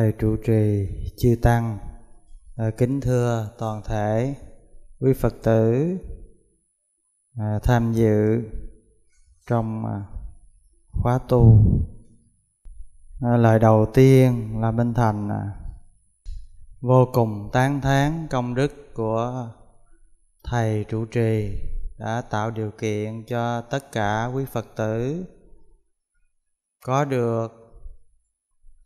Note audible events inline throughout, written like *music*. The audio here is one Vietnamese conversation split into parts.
thầy trụ trì chư tăng à, kính thưa toàn thể quý phật tử à, tham dự trong à, khóa tu lời đầu tiên là minh thành vô cùng tán thán công đức của thầy trụ trì đã tạo điều kiện cho tất cả quý phật tử có được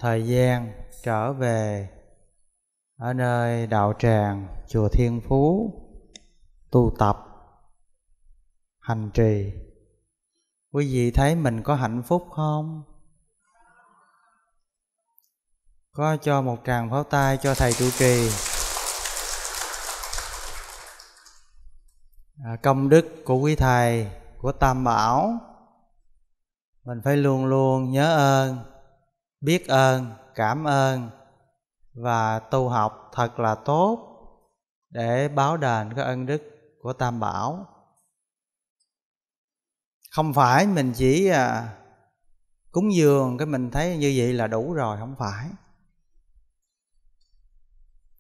thời gian trở về ở nơi đạo tràng chùa Thiên Phú tu tập hành trì quý vị thấy mình có hạnh phúc không có cho một tràng pháo tay cho thầy trụ trì à, công đức của quý thầy của tam bảo mình phải luôn luôn nhớ ơn biết ơn cảm ơn và tu học thật là tốt để báo đền cái ân đức của tam bảo không phải mình chỉ à, cúng dường cái mình thấy như vậy là đủ rồi không phải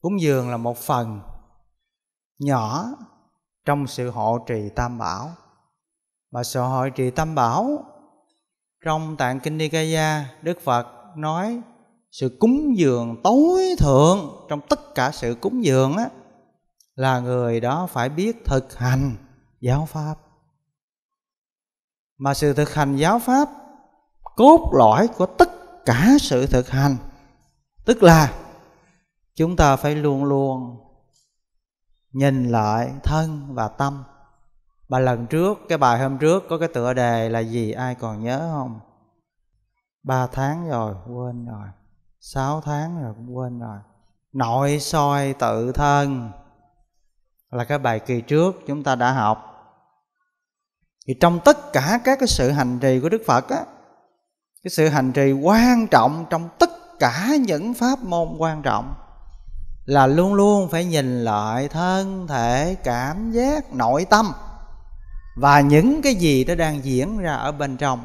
cúng dường là một phần nhỏ trong sự hộ trì tam bảo mà sự hộ trì tam bảo trong tạng kinh nikaya đức phật nói sự cúng dường tối thượng trong tất cả sự cúng dường á là người đó phải biết thực hành giáo pháp mà sự thực hành giáo pháp cốt lõi của tất cả sự thực hành tức là chúng ta phải luôn luôn nhìn lại thân và tâm bài lần trước cái bài hôm trước có cái tựa đề là gì ai còn nhớ không ba tháng rồi quên rồi sáu tháng rồi cũng quên rồi nội soi tự thân là cái bài kỳ trước chúng ta đã học thì trong tất cả các cái sự hành trì của đức phật á cái sự hành trì quan trọng trong tất cả những pháp môn quan trọng là luôn luôn phải nhìn lại thân thể cảm giác nội tâm và những cái gì nó đang diễn ra ở bên trong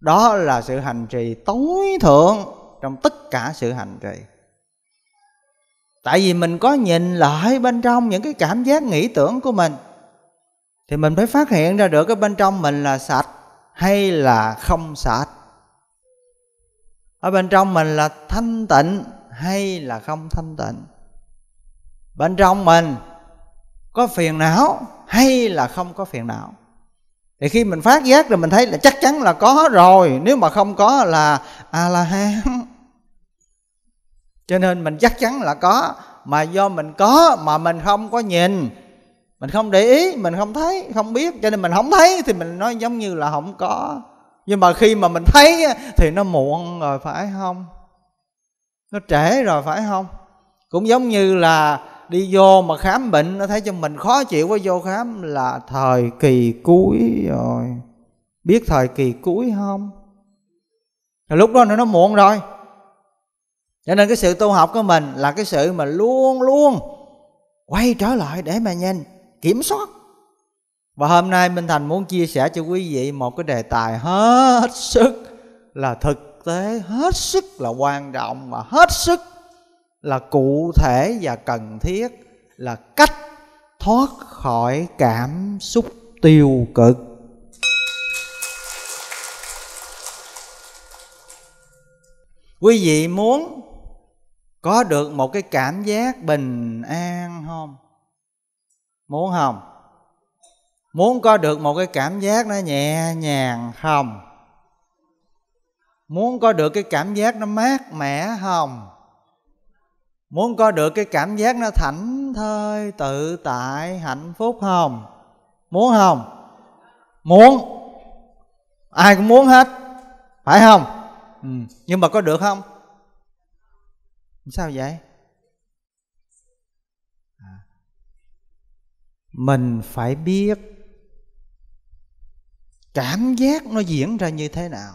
đó là sự hành trì tối thượng trong tất cả sự hành trì tại vì mình có nhìn lại bên trong những cái cảm giác nghĩ tưởng của mình thì mình phải phát hiện ra được cái bên trong mình là sạch hay là không sạch ở bên trong mình là thanh tịnh hay là không thanh tịnh bên trong mình có phiền não hay là không có phiền não thì khi mình phát giác rồi mình thấy là chắc chắn là có rồi nếu mà không có là a la hán cho nên mình chắc chắn là có mà do mình có mà mình không có nhìn mình không để ý mình không thấy không biết cho nên mình không thấy thì mình nói giống như là không có nhưng mà khi mà mình thấy thì nó muộn rồi phải không nó trễ rồi phải không cũng giống như là đi vô mà khám bệnh nó thấy cho mình khó chịu quá vô khám là thời kỳ cuối rồi biết thời kỳ cuối không rồi lúc đó nó muộn rồi cho nên cái sự tu học của mình là cái sự mà luôn luôn quay trở lại để mà nhanh kiểm soát và hôm nay Minh Thành muốn chia sẻ cho quý vị một cái đề tài hết sức là thực tế hết sức là quan trọng và hết sức là cụ thể và cần thiết là cách thoát khỏi cảm xúc tiêu cực quý vị muốn có được một cái cảm giác bình an không muốn không muốn có được một cái cảm giác nó nhẹ nhàng không muốn có được cái cảm giác nó mát mẻ không muốn có được cái cảm giác nó thảnh thơi tự tại hạnh phúc không muốn không muốn ai cũng muốn hết phải không ừ. nhưng mà có được không sao vậy à. mình phải biết cảm giác nó diễn ra như thế nào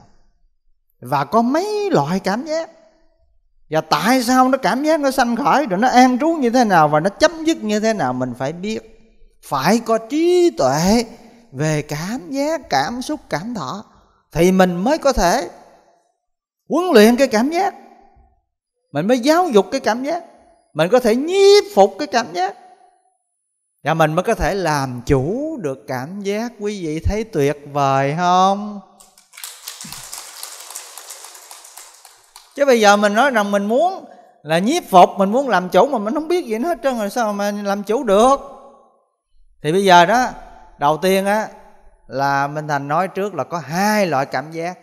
và có mấy loại cảm giác và tại sao nó cảm giác nó sanh khởi rồi nó an trú như thế nào và nó chấm dứt như thế nào mình phải biết phải có trí tuệ về cảm giác cảm xúc cảm thọ thì mình mới có thể huấn luyện cái cảm giác mình mới giáo dục cái cảm giác mình có thể nhiếp phục cái cảm giác và mình mới có thể làm chủ được cảm giác quý vị thấy tuyệt vời không chứ bây giờ mình nói rằng mình muốn là nhiếp phục mình muốn làm chủ mà mình không biết gì hết trơn rồi sao mà làm chủ được thì bây giờ đó đầu tiên á là minh thành nói trước là có hai loại cảm giác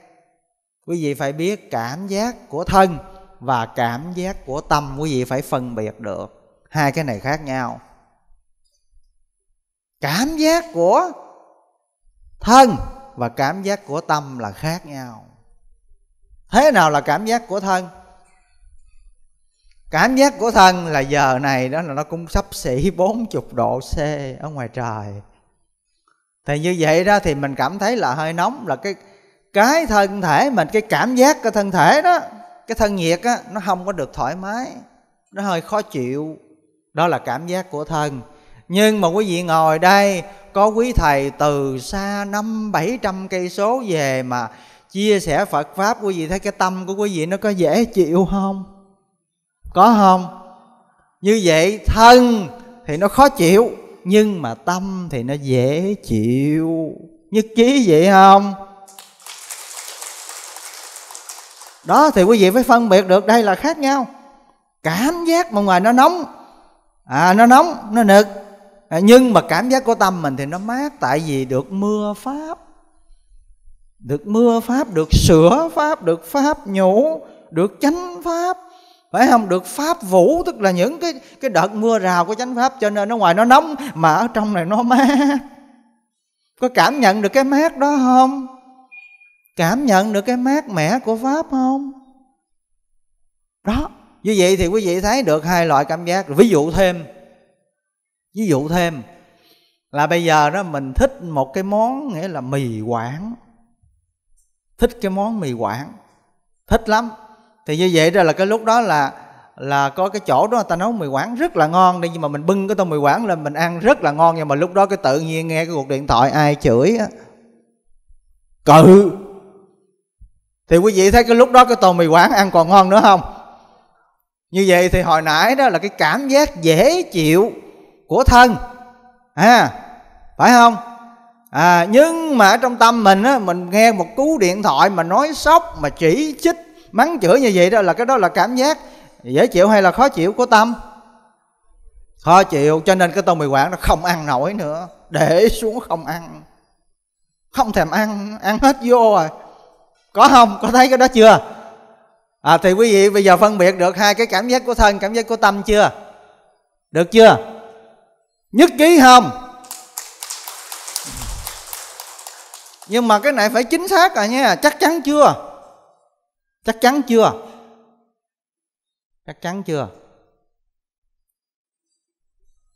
quý vị phải biết cảm giác của thân và cảm giác của tâm quý vị phải phân biệt được hai cái này khác nhau cảm giác của thân và cảm giác của tâm là khác nhau thế nào là cảm giác của thân cảm giác của thân là giờ này đó là nó cũng sắp xỉ 40 độ C ở ngoài trời thì như vậy đó thì mình cảm thấy là hơi nóng là cái cái thân thể mình cái cảm giác cái thân thể đó cái thân nhiệt á nó không có được thoải mái nó hơi khó chịu đó là cảm giác của thân nhưng mà quý vị ngồi đây có quý thầy từ xa năm bảy trăm cây số về mà chia sẻ Phật pháp quý vị thấy cái tâm của quý vị nó có dễ chịu không có không như vậy thân thì nó khó chịu nhưng mà tâm thì nó dễ chịu nhất trí vậy không đó thì quý vị phải phân biệt được đây là khác nhau cảm giác mà ngoài nó nóng à nó nóng nó nực à, nhưng mà cảm giác của tâm mình thì nó mát tại vì được mưa pháp được mưa pháp được sửa pháp được pháp nhũ được chánh pháp phải không được pháp vũ tức là những cái cái đợt mưa rào của chánh pháp cho nên ở ngoài nó nóng mà ở trong này nó mát có cảm nhận được cái mát đó không cảm nhận được cái mát mẻ của pháp không đó như vậy thì quý vị thấy được hai loại cảm giác ví dụ thêm ví dụ thêm là bây giờ đó mình thích một cái món nghĩa là mì quảng thích cái món mì quảng thích lắm thì như vậy ra là cái lúc đó là là có cái chỗ đó người ta nấu mì quảng rất là ngon đi nhưng mà mình bưng cái tô mì quảng lên mình ăn rất là ngon nhưng mà lúc đó cái tự nhiên nghe cái cuộc điện thoại ai chửi á cự thì quý vị thấy cái lúc đó cái tô mì quảng ăn còn ngon nữa không như vậy thì hồi nãy đó là cái cảm giác dễ chịu của thân à phải không à, nhưng mà ở trong tâm mình á, mình nghe một cú điện thoại mà nói sốc mà chỉ chích mắng chửi như vậy đó là cái đó là cảm giác dễ chịu hay là khó chịu của tâm khó chịu cho nên cái tô mì quảng nó không ăn nổi nữa để xuống không ăn không thèm ăn ăn hết vô rồi à. có không có thấy cái đó chưa à, thì quý vị bây giờ phân biệt được hai cái cảm giác của thân cảm giác của tâm chưa được chưa nhất trí không nhưng mà cái này phải chính xác rồi nha chắc chắn chưa chắc chắn chưa chắc chắn chưa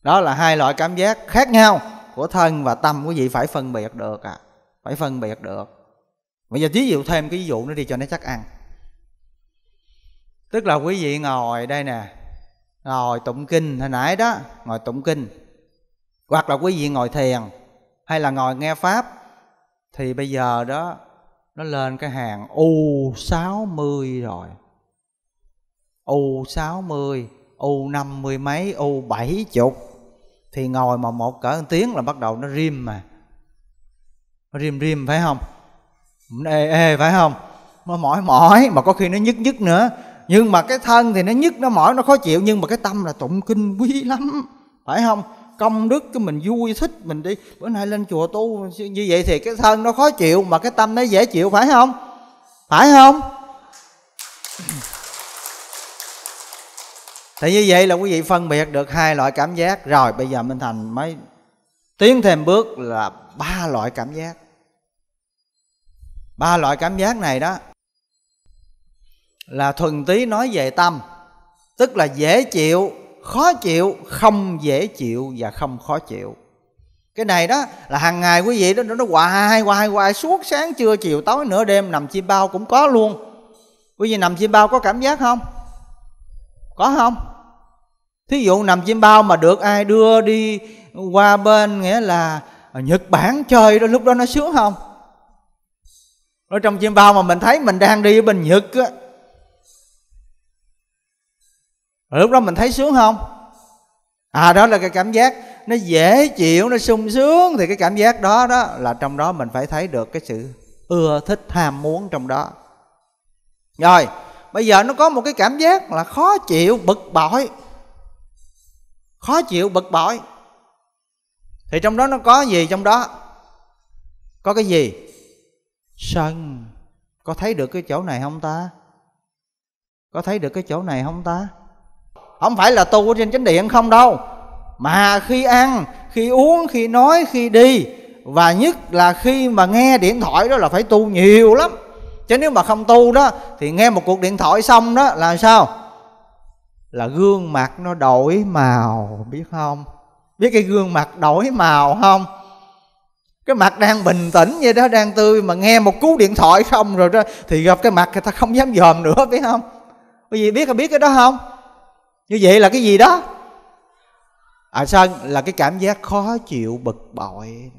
đó là hai loại cảm giác khác nhau của thân và tâm quý vị phải phân biệt được à phải phân biệt được bây giờ ví dụ thêm cái ví dụ nữa đi cho nó chắc ăn tức là quý vị ngồi đây nè ngồi tụng kinh hồi nãy đó ngồi tụng kinh hoặc là quý vị ngồi thiền hay là ngồi nghe pháp thì bây giờ đó nó lên cái hàng U60 rồi U60 U50 mấy U70 thì ngồi mà một cỡ một tiếng là bắt đầu nó rim mà nó rim rim phải không nó ê ê phải không nó mỏi mỏi mà có khi nó nhức nhức nữa nhưng mà cái thân thì nó nhức nó mỏi nó khó chịu nhưng mà cái tâm là tụng kinh quý lắm phải không công đức cái mình vui thích mình đi bữa nay lên chùa tu như vậy thì cái thân nó khó chịu mà cái tâm nó dễ chịu phải không phải không thì như vậy là quý vị phân biệt được hai loại cảm giác rồi bây giờ minh thành mới tiến thêm bước là ba loại cảm giác ba loại cảm giác này đó là thuần tí nói về tâm tức là dễ chịu khó chịu không dễ chịu và không khó chịu cái này đó là hàng ngày quý vị đó nó hoài hoài hoài suốt sáng trưa chiều tối nửa đêm nằm chim bao cũng có luôn quý vị nằm chim bao có cảm giác không có không thí dụ nằm chim bao mà được ai đưa đi qua bên nghĩa là nhật bản chơi đó lúc đó nó sướng không ở trong chim bao mà mình thấy mình đang đi bên nhật á lúc đó mình thấy sướng không? À đó là cái cảm giác nó dễ chịu, nó sung sướng thì cái cảm giác đó đó là trong đó mình phải thấy được cái sự ưa thích ham muốn trong đó. Rồi, bây giờ nó có một cái cảm giác là khó chịu bực bội. Khó chịu bực bội. Thì trong đó nó có gì trong đó? Có cái gì? Sân. Có thấy được cái chỗ này không ta? Có thấy được cái chỗ này không ta? không phải là tu ở trên chánh điện không đâu mà khi ăn khi uống khi nói khi đi và nhất là khi mà nghe điện thoại đó là phải tu nhiều lắm chứ nếu mà không tu đó thì nghe một cuộc điện thoại xong đó là sao là gương mặt nó đổi màu biết không biết cái gương mặt đổi màu không cái mặt đang bình tĩnh vậy đó đang tươi mà nghe một cú điện thoại không rồi đó thì gặp cái mặt người ta không dám dòm nữa biết không bởi vì biết là biết cái đó không như vậy là cái gì đó à sao là cái cảm giác khó chịu bực bội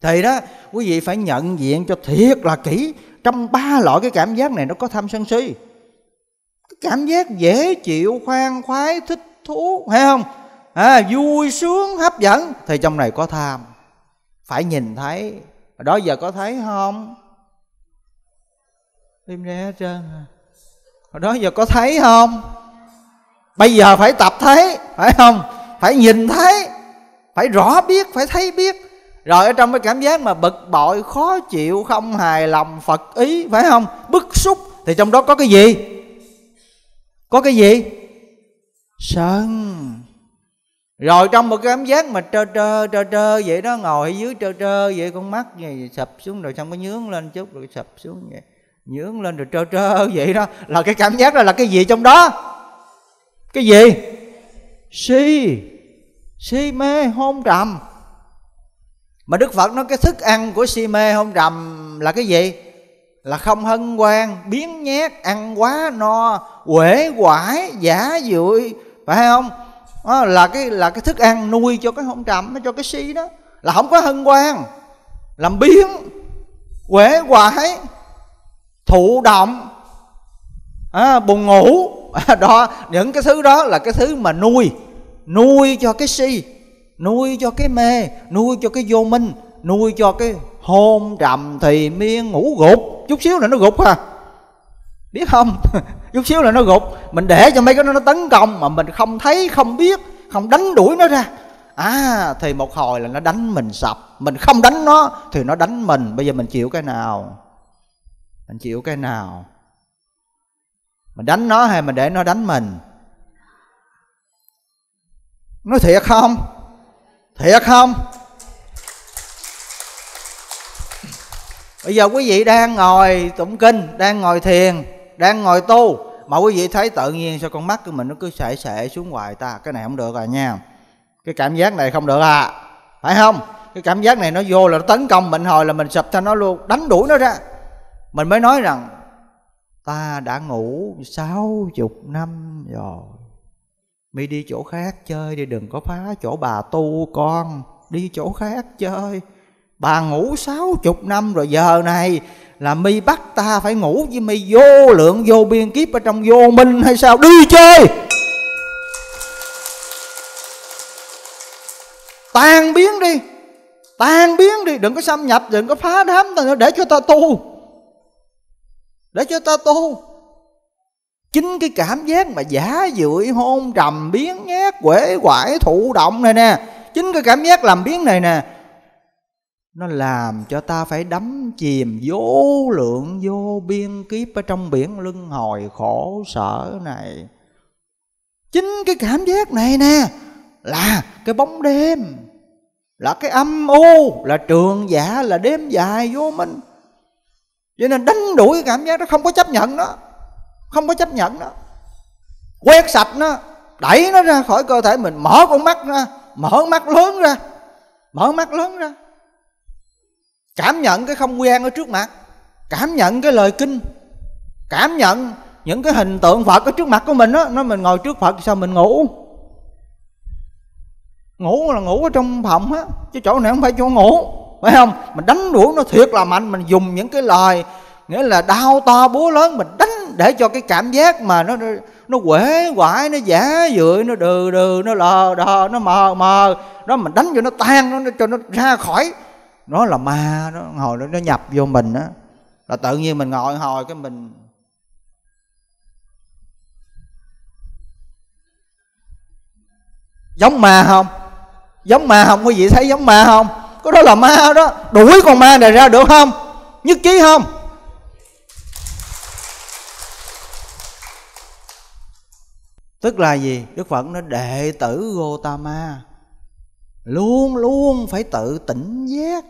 thì đó quý vị phải nhận diện cho thiệt là kỹ trong ba loại cái cảm giác này nó có tham sân si cái cảm giác dễ chịu khoan khoái thích thú hay không à, vui sướng hấp dẫn thì trong này có tham phải nhìn thấy đó giờ có thấy không im ra hết trơn à. đó giờ có thấy không bây giờ phải tập thấy phải không phải nhìn thấy phải rõ biết phải thấy biết rồi ở trong cái cảm giác mà bực bội khó chịu không hài lòng phật ý phải không bức xúc thì trong đó có cái gì có cái gì sân rồi trong một cái cảm giác mà trơ trơ trơ trơ vậy đó ngồi dưới trơ trơ vậy con mắt vậy sập xuống rồi xong cái nhướng lên chút rồi sập xuống vậy nhướng lên rồi trơ trơ vậy đó là cái cảm giác đó là cái gì trong đó cái gì si si mê hôn trầm mà đức phật nói cái thức ăn của si mê hôn trầm là cái gì là không hân hoan biến nhát ăn quá no uể quải giả dụi phải không đó, là cái là cái thức ăn nuôi cho cái hôn trầm cho cái si đó là không có hân hoan làm biến uể quải thụ động à, buồn ngủ *laughs* đó những cái thứ đó là cái thứ mà nuôi nuôi cho cái si nuôi cho cái mê nuôi cho cái vô minh nuôi cho cái hôn trầm thì miên ngủ gục chút xíu là nó gục ha à. biết không *laughs* chút xíu là nó gục mình để cho mấy cái đó nó tấn công mà mình không thấy không biết không đánh đuổi nó ra à thì một hồi là nó đánh mình sập mình không đánh nó thì nó đánh mình bây giờ mình chịu cái nào mình chịu cái nào mình đánh nó hay mình để nó đánh mình nói thiệt không thiệt không bây giờ quý vị đang ngồi tụng kinh đang ngồi thiền đang ngồi tu mà quý vị thấy tự nhiên sao con mắt của mình nó cứ sệ sệ xuống hoài ta cái này không được à nha cái cảm giác này không được à phải không cái cảm giác này nó vô là nó tấn công mình hồi là mình sập cho nó luôn đánh đuổi nó ra mình mới nói rằng ta đã ngủ sáu chục năm rồi mi đi chỗ khác chơi đi đừng có phá chỗ bà tu con đi chỗ khác chơi bà ngủ sáu chục năm rồi giờ này là mi bắt ta phải ngủ với mi vô lượng vô biên kiếp ở trong vô minh hay sao đi chơi tan biến đi tan biến đi đừng có xâm nhập đừng có phá đám để cho ta tu để cho ta tu chính cái cảm giác mà giả dưỡi hôn trầm biến nhát quể quải thụ động này nè chính cái cảm giác làm biến này nè nó làm cho ta phải đắm chìm vô lượng vô biên kiếp ở trong biển luân hồi khổ sở này chính cái cảm giác này nè là cái bóng đêm là cái âm u là trường giả là đêm dài vô minh cho nên đánh đuổi cái cảm giác đó không có chấp nhận nó không có chấp nhận nó quét sạch nó đẩy nó ra khỏi cơ thể mình mở con mắt ra mở mắt lớn ra mở mắt lớn ra cảm nhận cái không quen ở trước mặt cảm nhận cái lời kinh cảm nhận những cái hình tượng phật ở trước mặt của mình đó nó mình ngồi trước phật sao mình ngủ ngủ là ngủ ở trong phòng á chứ chỗ này không phải chỗ ngủ phải không mình đánh đuổi nó thiệt là mạnh mình dùng những cái lời nghĩa là đau to búa lớn mình đánh để cho cái cảm giác mà nó nó quể quải nó giả dựa nó đừ đừ nó lờ đờ nó mờ mờ đó mình đánh cho nó tan nó cho nó ra khỏi nó là ma nó hồi nó, nó nhập vô mình á là tự nhiên mình ngồi hồi cái mình giống ma không giống ma không quý vị thấy giống ma không cái đó là ma đó đuổi con ma này ra được không nhất trí không tức là gì đức phật nó đệ tử gotama luôn luôn phải tự tỉnh giác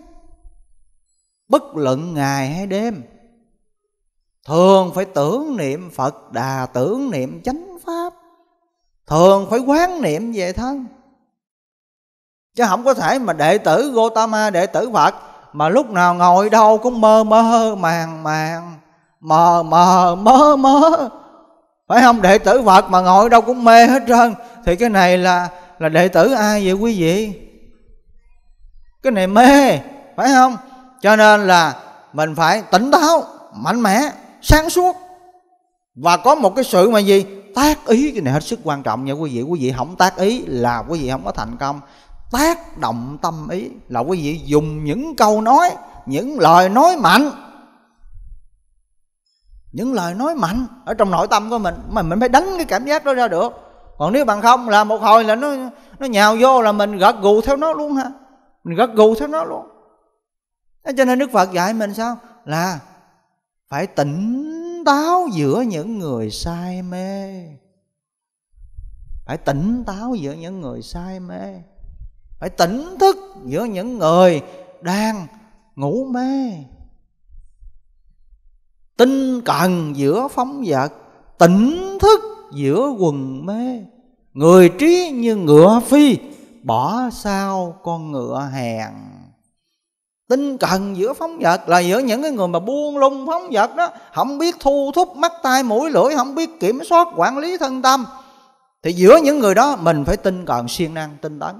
bất luận ngày hay đêm thường phải tưởng niệm phật đà tưởng niệm chánh pháp thường phải quán niệm về thân chứ không có thể mà đệ tử Gotama đệ tử Phật mà lúc nào ngồi đâu cũng mơ mơ màng màng mờ mờ mơ mơ phải không đệ tử Phật mà ngồi đâu cũng mê hết trơn thì cái này là là đệ tử ai vậy quý vị cái này mê phải không cho nên là mình phải tỉnh táo mạnh mẽ sáng suốt và có một cái sự mà gì tác ý cái này hết sức quan trọng nha quý vị quý vị không tác ý là quý vị không có thành công tác động tâm ý là quý vị dùng những câu nói những lời nói mạnh những lời nói mạnh ở trong nội tâm của mình mà mình phải đánh cái cảm giác đó ra được còn nếu bạn không là một hồi là nó nó nhào vô là mình gật gù theo nó luôn ha mình gật gù theo nó luôn thế cho nên đức phật dạy mình sao là phải tỉnh táo giữa những người say mê phải tỉnh táo giữa những người say mê phải tỉnh thức giữa những người đang ngủ mê tinh cần giữa phóng vật tỉnh thức giữa quần mê người trí như ngựa phi bỏ sau con ngựa hèn tinh cần giữa phóng vật là giữa những cái người mà buông lung phóng vật đó không biết thu thúc mắt tai mũi lưỡi không biết kiểm soát quản lý thân tâm thì giữa những người đó mình phải tinh cần siêng năng tinh tấn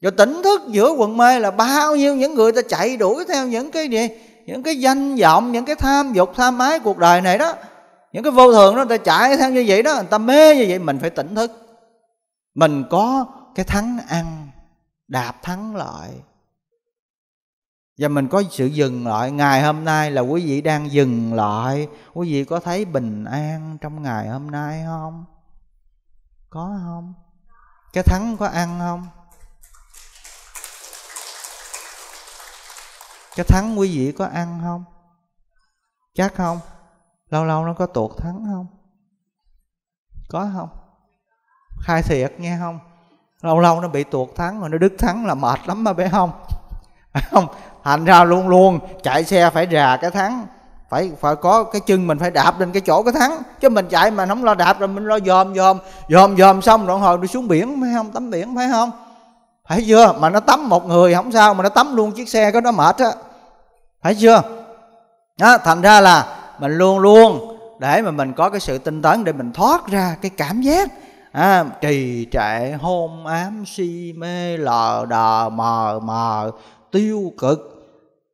rồi tỉnh thức giữa quần mê là bao nhiêu những người ta chạy đuổi theo những cái gì những cái danh vọng những cái tham dục tham ái cuộc đời này đó những cái vô thường đó người ta chạy theo như vậy đó người ta mê như vậy mình phải tỉnh thức mình có cái thắng ăn đạp thắng lợi và mình có sự dừng lại ngày hôm nay là quý vị đang dừng lại quý vị có thấy bình an trong ngày hôm nay không có không cái thắng có ăn không cái thắng quý vị có ăn không chắc không lâu lâu nó có tuột thắng không có không khai thiệt nghe không lâu lâu nó bị tuột thắng rồi nó đứt thắng là mệt lắm mà bé không *laughs* không thành ra luôn luôn chạy xe phải rà cái thắng phải phải có cái chân mình phải đạp lên cái chỗ cái thắng chứ mình chạy mà không lo đạp rồi mình lo dòm dòm dòm dòm xong rồi hồi đi xuống biển phải không tắm biển phải không phải chưa mà nó tắm một người không sao mà nó tắm luôn chiếc xe có nó mệt á phải chưa đó, thành ra là mình luôn luôn để mà mình có cái sự tinh tấn để mình thoát ra cái cảm giác à, trì trệ hôn ám si mê lờ đờ mờ mờ tiêu cực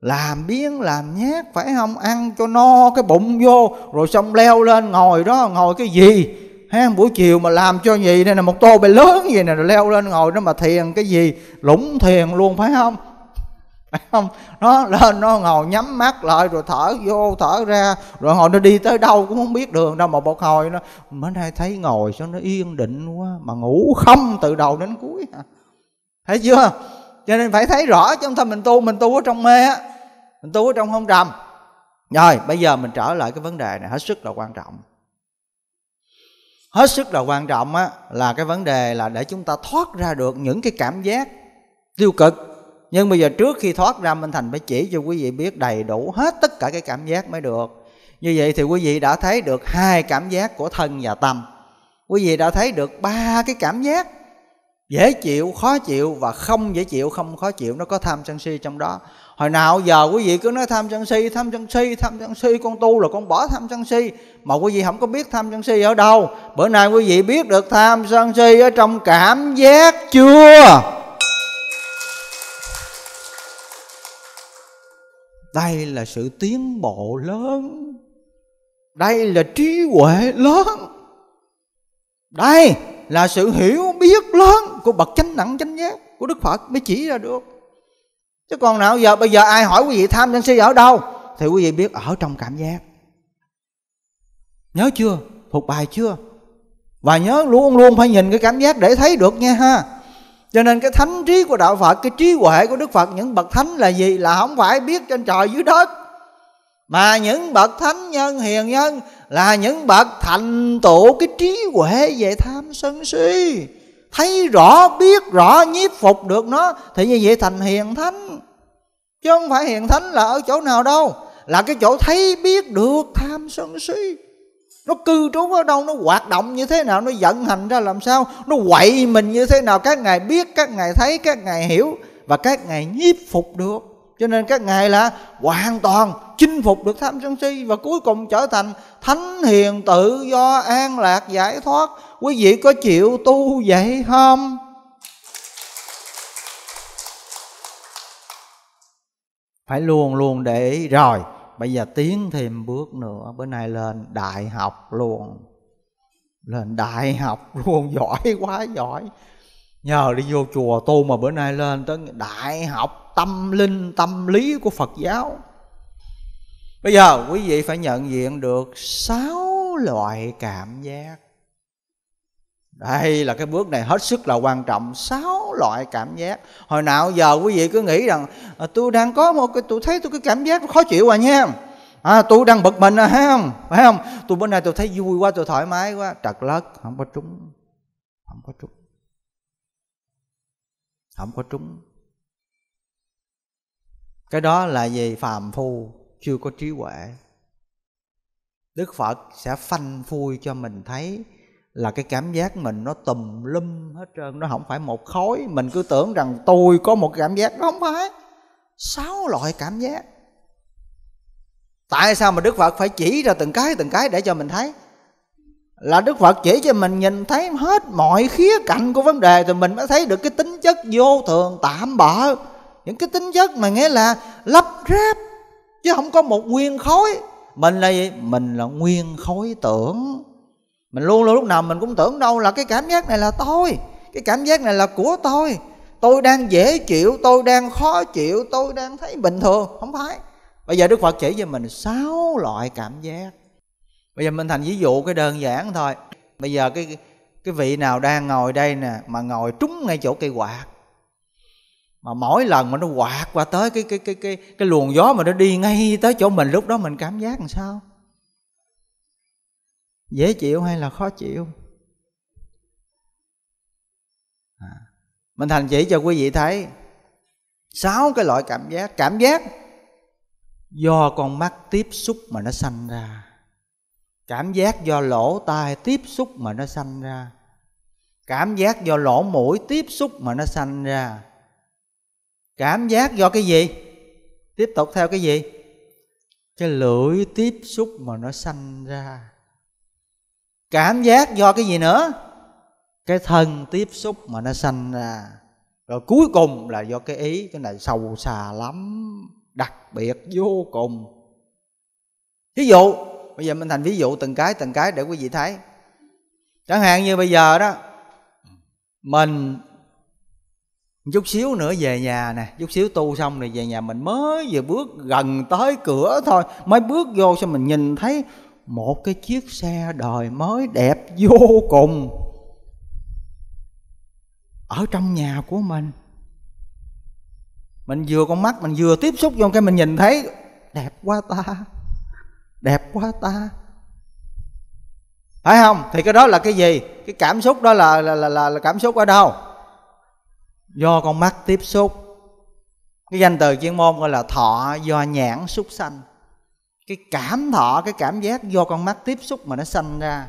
làm biếng làm nhát phải không ăn cho no cái bụng vô rồi xong leo lên ngồi đó ngồi cái gì ha buổi chiều mà làm cho gì đây là một tô bề lớn gì nè leo lên ngồi đó mà thiền cái gì lũng thiền luôn phải không phải không nó lên nó ngồi nhắm mắt lại rồi thở vô thở ra rồi hồi nó đi tới đâu cũng không biết đường đâu mà một hồi nó bữa nay thấy ngồi cho nó yên định quá mà ngủ không từ đầu đến cuối thấy chưa cho nên phải thấy rõ trong thân mình tu mình tu ở trong mê á mình tu ở trong không trầm rồi bây giờ mình trở lại cái vấn đề này hết sức là quan trọng hết sức là quan trọng á, là cái vấn đề là để chúng ta thoát ra được những cái cảm giác tiêu cực nhưng bây giờ trước khi thoát ra Minh Thành phải chỉ cho quý vị biết đầy đủ hết tất cả cái cảm giác mới được như vậy thì quý vị đã thấy được hai cảm giác của thân và tâm quý vị đã thấy được ba cái cảm giác dễ chịu khó chịu và không dễ chịu không khó chịu nó có tham sân si trong đó hồi nào giờ quý vị cứ nói tham sân si tham sân si tham sân si con tu là con bỏ tham sân si mà quý vị không có biết tham sân si ở đâu bữa nay quý vị biết được tham sân si ở trong cảm giác chưa đây là sự tiến bộ lớn đây là trí huệ lớn đây là sự hiểu biết lớn của bậc chánh nặng chánh giác của đức phật mới chỉ ra được chứ còn nào giờ bây giờ ai hỏi quý vị tham sân si ở đâu thì quý vị biết ở trong cảm giác nhớ chưa thuộc bài chưa và nhớ luôn luôn phải nhìn cái cảm giác để thấy được nha ha cho nên cái thánh trí của đạo phật cái trí huệ của đức phật những bậc thánh là gì là không phải biết trên trời dưới đất mà những bậc thánh nhân hiền nhân là những bậc thành tổ cái trí huệ về tham sân si thấy rõ biết rõ nhiếp phục được nó thì như vậy thành hiền thánh chứ không phải hiền thánh là ở chỗ nào đâu là cái chỗ thấy biết được tham sân si nó cư trú ở đâu nó hoạt động như thế nào nó vận hành ra làm sao nó quậy mình như thế nào các ngài biết các ngài thấy các ngài hiểu và các ngài nhiếp phục được cho nên các ngài là hoàn toàn chinh phục được tham sân si và cuối cùng trở thành thánh hiền tự do an lạc giải thoát quý vị có chịu tu vậy không phải luôn luôn để ý rồi bây giờ tiến thêm bước nữa bữa nay lên đại học luôn lên đại học luôn *laughs* giỏi quá giỏi nhờ đi vô chùa tu mà bữa nay lên tới đại học tâm linh tâm lý của phật giáo Bây giờ quý vị phải nhận diện được sáu loại cảm giác đây là cái bước này hết sức là quan trọng sáu loại cảm giác hồi nào giờ quý vị cứ nghĩ rằng à, tôi đang có một cái tôi thấy tôi cái cảm giác khó chịu à nha à, tôi đang bực mình à thấy không phải không tôi bữa nay tôi thấy vui quá tôi thoải mái quá trật lất không có trúng không có trúng không có trúng cái đó là gì phàm phu chưa có trí huệ đức phật sẽ phanh phui cho mình thấy là cái cảm giác mình nó tùm lum hết trơn nó không phải một khối mình cứ tưởng rằng tôi có một cảm giác nó không phải sáu loại cảm giác tại sao mà đức phật phải chỉ ra từng cái từng cái để cho mình thấy là đức phật chỉ cho mình nhìn thấy hết mọi khía cạnh của vấn đề thì mình mới thấy được cái tính chất vô thường tạm bợ những cái tính chất mà nghĩa là lắp ráp chứ không có một nguyên khối mình là gì mình là nguyên khối tưởng mình luôn luôn lúc nào mình cũng tưởng đâu là cái cảm giác này là tôi cái cảm giác này là của tôi tôi đang dễ chịu tôi đang khó chịu tôi đang thấy bình thường không phải bây giờ đức phật chỉ cho mình sáu loại cảm giác bây giờ mình thành ví dụ cái đơn giản thôi bây giờ cái cái vị nào đang ngồi đây nè mà ngồi trúng ngay chỗ cây quạt mà mỗi lần mà nó quạt qua tới cái cái cái cái cái luồng gió mà nó đi ngay tới chỗ mình lúc đó mình cảm giác làm sao dễ chịu hay là khó chịu à. mình thành chỉ cho quý vị thấy sáu cái loại cảm giác cảm giác do con mắt tiếp xúc mà nó sanh ra cảm giác do lỗ tai tiếp xúc mà nó sanh ra cảm giác do lỗ mũi tiếp xúc mà nó sanh ra cảm giác do cái gì tiếp tục theo cái gì cái lưỡi tiếp xúc mà nó sanh ra cảm giác do cái gì nữa cái thân tiếp xúc mà nó sanh ra rồi cuối cùng là do cái ý cái này sâu xa lắm đặc biệt vô cùng ví dụ bây giờ mình thành ví dụ từng cái từng cái để quý vị thấy chẳng hạn như bây giờ đó mình chút xíu nữa về nhà nè chút xíu tu xong rồi về nhà mình mới vừa bước gần tới cửa thôi mới bước vô xong mình nhìn thấy một cái chiếc xe đời mới đẹp vô cùng ở trong nhà của mình mình vừa con mắt mình vừa tiếp xúc vô cái mình nhìn thấy đẹp quá ta đẹp quá ta phải không thì cái đó là cái gì cái cảm xúc đó là là là, là cảm xúc ở đâu do con mắt tiếp xúc cái danh từ chuyên môn gọi là thọ do nhãn xúc sanh cái cảm thọ cái cảm giác do con mắt tiếp xúc mà nó sanh ra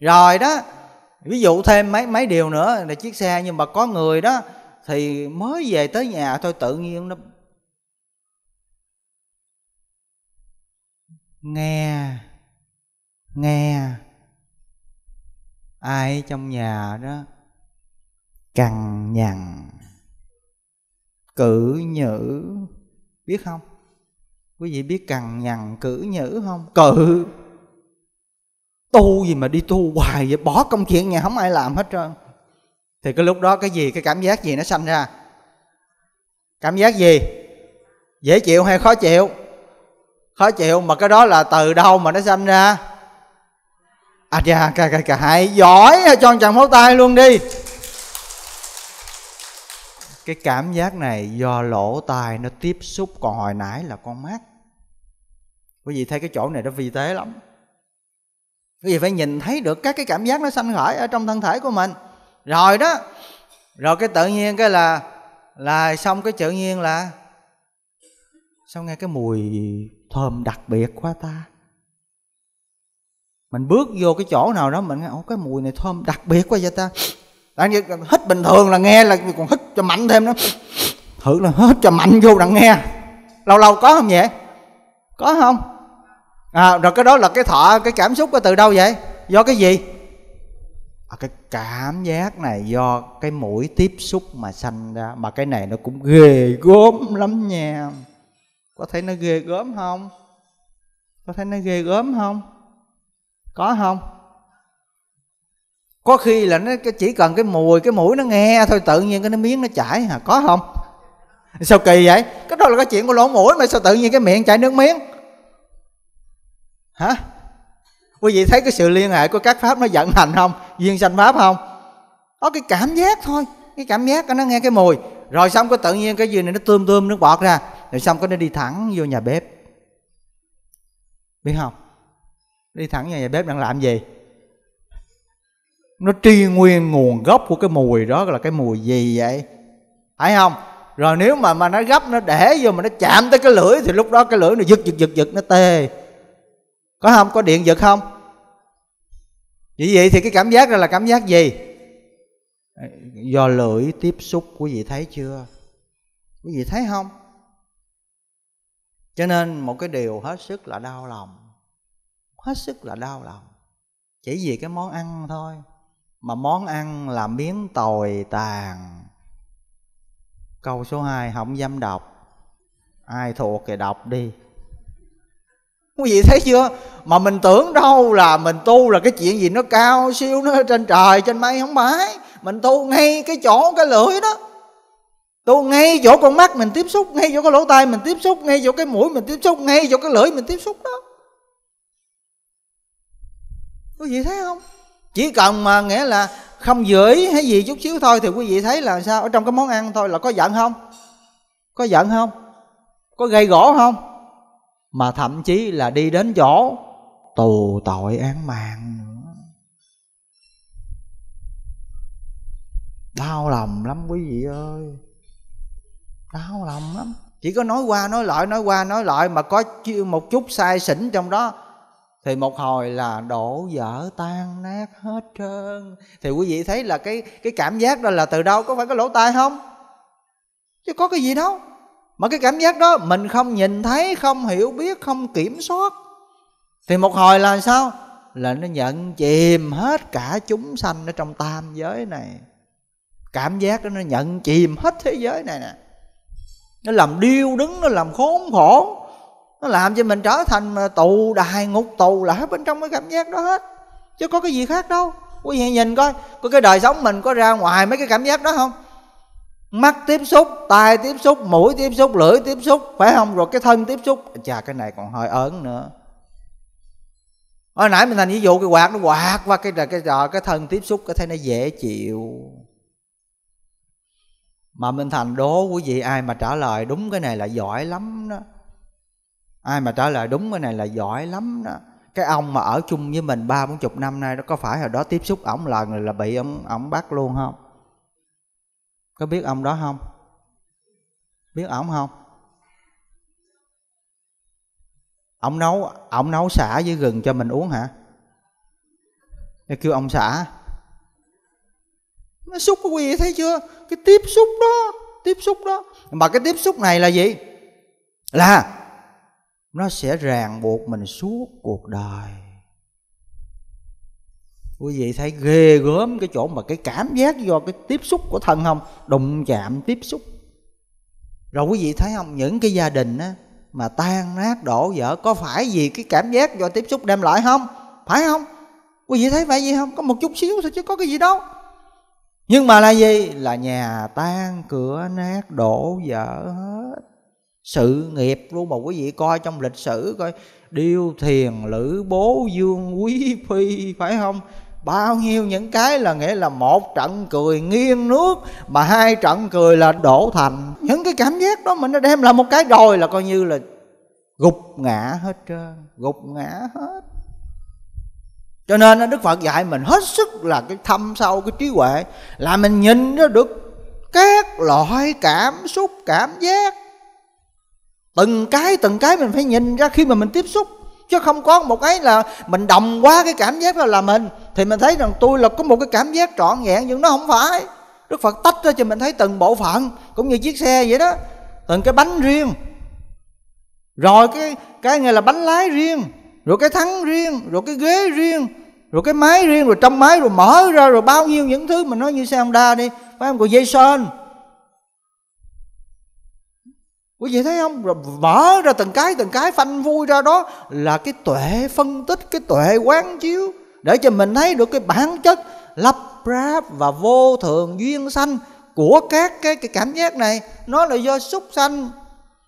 rồi đó ví dụ thêm mấy mấy điều nữa là chiếc xe nhưng mà có người đó thì mới về tới nhà thôi tự nhiên nó nghe nghe ai trong nhà đó cằn nhằn cử nhữ biết không quý vị biết cằn nhằn cử nhữ không cự tu gì mà đi tu hoài vậy bỏ công chuyện nhà không ai làm hết trơn thì cái lúc đó cái gì cái cảm giác gì nó sanh ra cảm giác gì dễ chịu hay khó chịu khó chịu mà cái đó là từ đâu mà nó sanh ra à dạ cái cái cái hại giỏi cho chàng pháo tay luôn đi cái cảm giác này do lỗ tai nó tiếp xúc còn hồi nãy là con mắt quý vị thấy cái chỗ này nó vi tế lắm quý vị phải nhìn thấy được các cái cảm giác nó sanh khởi ở trong thân thể của mình rồi đó rồi cái tự nhiên cái là là xong cái tự nhiên là sao nghe cái mùi thơm đặc biệt quá ta mình bước vô cái chỗ nào đó mình nghe ồ cái mùi này thơm đặc biệt quá vậy ta đang như hít bình thường là nghe là còn hít cho mạnh thêm nữa thử là hít cho mạnh vô đặng nghe lâu lâu có không vậy có không à, rồi cái đó là cái thọ cái cảm xúc từ đâu vậy do cái gì à, cái cảm giác này do cái mũi tiếp xúc mà sanh ra mà cái này nó cũng ghê gớm lắm nha có thấy nó ghê gớm không có thấy nó ghê gớm không có không có khi là nó chỉ cần cái mùi cái mũi nó nghe thôi tự nhiên cái nó miếng nó chảy hả à, có không sao kỳ vậy cái đó là cái chuyện của lỗ mũi mà sao tự nhiên cái miệng chảy nước miếng hả quý vị thấy cái sự liên hệ của các pháp nó vận hành không duyên sanh pháp không có cái cảm giác thôi cái cảm giác nó nghe cái mùi rồi xong có tự nhiên cái gì này nó tươm tươm nước bọt ra rồi xong có nó đi thẳng vô nhà bếp biết không đi thẳng vào nhà bếp đang làm gì nó tri nguyên nguồn gốc của cái mùi đó là cái mùi gì vậy phải không rồi nếu mà mà nó gấp nó để vô mà nó chạm tới cái lưỡi thì lúc đó cái lưỡi nó giật giật giật giật nó tê có không có điện giật không Vậy vậy thì cái cảm giác đó là cảm giác gì do lưỡi tiếp xúc quý vị thấy chưa quý vị thấy không cho nên một cái điều hết sức là đau lòng hết sức là đau lòng chỉ vì cái món ăn thôi mà món ăn là miếng tồi tàn câu số 2 không dám đọc ai thuộc thì đọc đi quý vị thấy chưa mà mình tưởng đâu là mình tu là cái chuyện gì nó cao siêu nó trên trời trên mây không phải mình tu ngay cái chỗ cái lưỡi đó tu ngay chỗ con mắt mình tiếp xúc ngay chỗ cái lỗ tai mình tiếp xúc ngay chỗ cái mũi mình tiếp xúc ngay chỗ cái lưỡi mình tiếp xúc đó quý vị thấy không chỉ cần mà nghĩa là không dưỡi hay gì chút xíu thôi thì quý vị thấy là sao ở trong cái món ăn thôi là có giận không có giận không có gây gỗ không mà thậm chí là đi đến chỗ tù tội án mạng nữa đau lòng lắm quý vị ơi đau lòng lắm chỉ có nói qua nói lại nói qua nói lại mà có một chút sai sỉnh trong đó thì một hồi là đổ vỡ tan nát hết trơn thì quý vị thấy là cái cái cảm giác đó là từ đâu có phải cái lỗ tai không chứ có cái gì đâu mà cái cảm giác đó mình không nhìn thấy không hiểu biết không kiểm soát thì một hồi là sao là nó nhận chìm hết cả chúng sanh ở trong tam giới này cảm giác đó nó nhận chìm hết thế giới này nè nó làm điêu đứng nó làm khốn khổ nó làm cho mình trở thành ờ, tù đài ngục tù là hết bên trong cái cảm giác đó hết chứ có cái gì khác đâu quý vị nhìn coi có cái đời sống mình có ra ngoài mấy cái cảm giác đó không mắt tiếp xúc tai tiếp xúc mũi tiếp xúc lưỡi tiếp xúc phải không rồi cái thân tiếp xúc chà cái này còn hơi ớn nữa hồi nãy mình thành ví dụ cái quạt nó quạt qua cái cái cái, cái thân tiếp xúc cái thấy nó dễ chịu mà minh thành đố quý vị ai mà trả lời đúng cái này là giỏi lắm đó ai mà trả lời đúng cái này là giỏi lắm đó cái ông mà ở chung với mình ba bốn chục năm nay đó có phải hồi đó tiếp xúc ổng lần là bị ổng ổng bắt luôn không có biết ông đó không biết ổng không ổng nấu ổng nấu xả với gừng cho mình uống hả Để kêu ông xả nó xúc cái gì thấy chưa cái tiếp xúc đó tiếp xúc đó mà cái tiếp xúc này là gì là nó sẽ ràng buộc mình suốt cuộc đời quý vị thấy ghê gớm cái chỗ mà cái cảm giác do cái tiếp xúc của thân không đụng chạm tiếp xúc rồi quý vị thấy không những cái gia đình á mà tan nát đổ vỡ có phải vì cái cảm giác do tiếp xúc đem lại không phải không quý vị thấy vậy gì không có một chút xíu thôi chứ có cái gì đâu nhưng mà là gì là nhà tan cửa nát đổ vỡ hết sự nghiệp luôn mà quý vị coi trong lịch sử coi điêu thiền lữ bố dương quý phi phải không bao nhiêu những cái là nghĩa là một trận cười nghiêng nước mà hai trận cười là đổ thành những cái cảm giác đó mình nó đem là một cái rồi là coi như là gục ngã hết trơn gục ngã hết cho nên đức phật dạy mình hết sức là cái thâm sâu cái trí huệ là mình nhìn nó được các loại cảm xúc cảm giác từng cái từng cái mình phải nhìn ra khi mà mình tiếp xúc chứ không có một cái là mình đồng qua cái cảm giác đó là mình thì mình thấy rằng tôi là có một cái cảm giác trọn vẹn nhưng nó không phải đức phật tách ra cho mình thấy từng bộ phận cũng như chiếc xe vậy đó từng cái bánh riêng rồi cái cái này là bánh lái riêng rồi cái thắng riêng rồi cái ghế riêng rồi cái máy riêng rồi trong máy rồi mở ra rồi bao nhiêu những thứ mà nói như xe honda đi phải không của jason quý vị thấy không rồi mở ra từng cái từng cái phanh vui ra đó là cái tuệ phân tích cái tuệ quán chiếu để cho mình thấy được cái bản chất lập ráp và vô thường duyên sanh của các cái, cái cảm giác này nó là do xúc sanh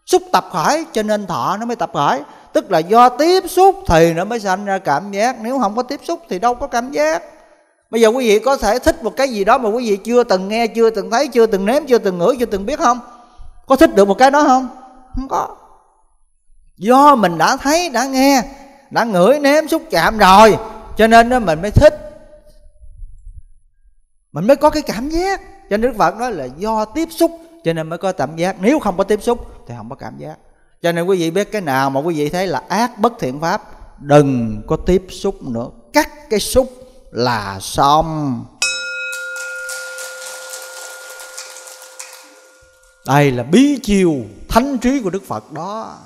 xúc tập khởi cho nên thọ nó mới tập khởi tức là do tiếp xúc thì nó mới sanh ra cảm giác nếu không có tiếp xúc thì đâu có cảm giác bây giờ quý vị có thể thích một cái gì đó mà quý vị chưa từng nghe chưa từng thấy chưa từng nếm chưa từng ngửi chưa từng biết không có thích được một cái đó không không có do mình đã thấy đã nghe đã ngửi nếm xúc chạm rồi cho nên đó mình mới thích mình mới có cái cảm giác cho nên đức phật nói là do tiếp xúc cho nên mới có cảm giác nếu không có tiếp xúc thì không có cảm giác cho nên quý vị biết cái nào mà quý vị thấy là ác bất thiện pháp đừng có tiếp xúc nữa cắt cái xúc là xong đây là bí chiều thánh trí của đức phật đó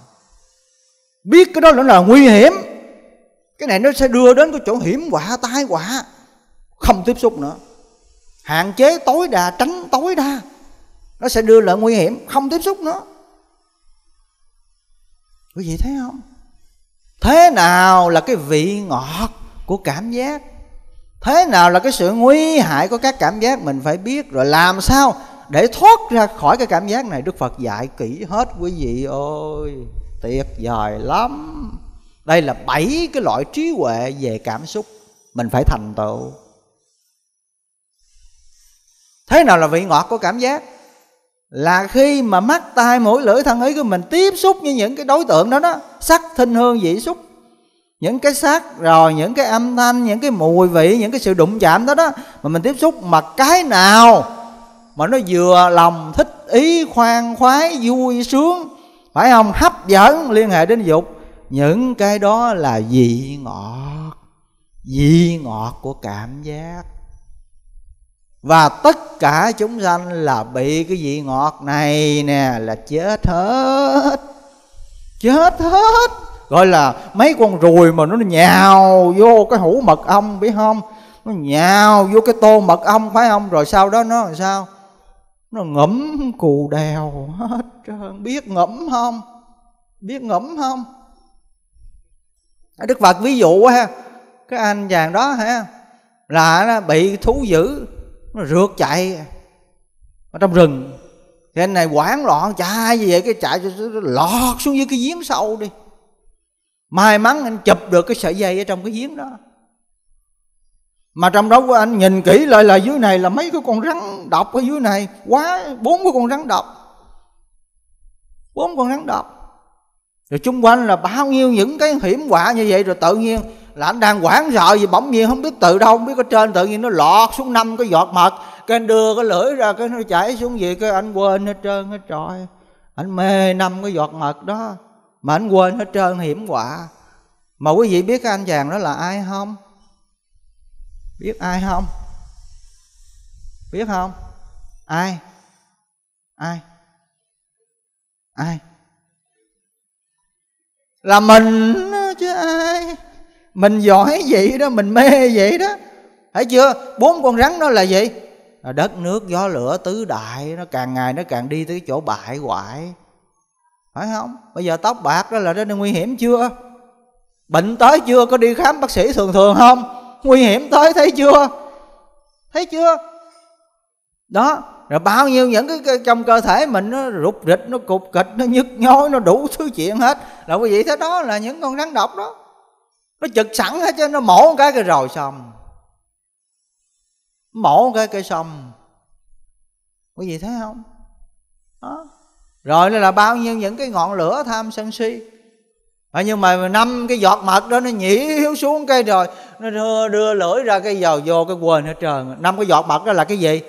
biết cái đó là là nguy hiểm cái này nó sẽ đưa đến cái chỗ hiểm quả tai quả không tiếp xúc nữa hạn chế tối đa tránh tối đa nó sẽ đưa lại nguy hiểm không tiếp xúc nữa quý vị thấy không thế nào là cái vị ngọt của cảm giác thế nào là cái sự nguy hại của các cảm giác mình phải biết rồi làm sao để thoát ra khỏi cái cảm giác này đức phật dạy kỹ hết quý vị ơi tuyệt vời lắm đây là bảy cái loại trí huệ về cảm xúc mình phải thành tựu thế nào là vị ngọt của cảm giác là khi mà mắt tai mũi lưỡi thân ý của mình tiếp xúc với những cái đối tượng đó đó sắc thinh hương vị xúc những cái sắc rồi những cái âm thanh những cái mùi vị những cái sự đụng chạm đó đó mà mình tiếp xúc mà cái nào mà nó vừa lòng thích ý khoan khoái vui sướng phải không hấp dẫn liên hệ đến dục những cái đó là vị ngọt vị ngọt của cảm giác và tất cả chúng sanh là bị cái vị ngọt này nè là chết hết chết hết gọi là mấy con ruồi mà nó nhào vô cái hũ mật ong biết không nó nhào vô cái tô mật ong phải không rồi sau đó nó làm sao nó ngẫm cù đèo hết trơn biết ngẫm không biết ngẫm không đức phật ví dụ ha cái anh chàng đó ha là nó bị thú dữ nó rượt chạy ở trong rừng thì anh này hoảng loạn chạy gì vậy cái chạy lọt xuống dưới cái giếng sâu đi may mắn anh chụp được cái sợi dây ở trong cái giếng đó mà trong đó của anh nhìn kỹ lại là dưới này là mấy cái con rắn độc ở dưới này quá bốn cái con rắn độc bốn con rắn độc rồi chung quanh là bao nhiêu những cái hiểm họa như vậy rồi tự nhiên là anh đang hoảng sợ gì bỗng nhiên không biết từ đâu không biết ở trên tự nhiên nó lọt xuống năm cái giọt mật cái anh đưa cái lưỡi ra cái nó chảy xuống gì cái anh quên hết trơn hết trời anh mê năm cái giọt mật đó mà anh quên hết trơn hiểm họa mà quý vị biết cái anh chàng đó là ai không biết ai không biết không ai ai ai là mình chứ ai mình giỏi vậy đó mình mê vậy đó thấy chưa bốn con rắn đó là gì là đất nước gió lửa tứ đại nó càng ngày nó càng đi tới chỗ bại hoại phải không bây giờ tóc bạc đó là nó nguy hiểm chưa bệnh tới chưa có đi khám bác sĩ thường thường không nguy hiểm tới thấy chưa thấy chưa đó rồi bao nhiêu những cái, cái trong cơ thể mình nó rụt rịch nó cục kịch nó nhức nhối nó đủ thứ chuyện hết là quý vị thấy đó là những con rắn độc đó nó chực sẵn hết chứ nó mổ một cái cái rồi xong mổ một cái cái xong quý vị thấy không đó rồi là bao nhiêu những cái ngọn lửa tham sân si à, nhưng mà năm cái giọt mật đó nó nhỉ hiếu xuống cây rồi nó đưa, đưa lưỡi ra cái dầu vô cái quên hết trơn năm cái giọt bạc đó là cái gì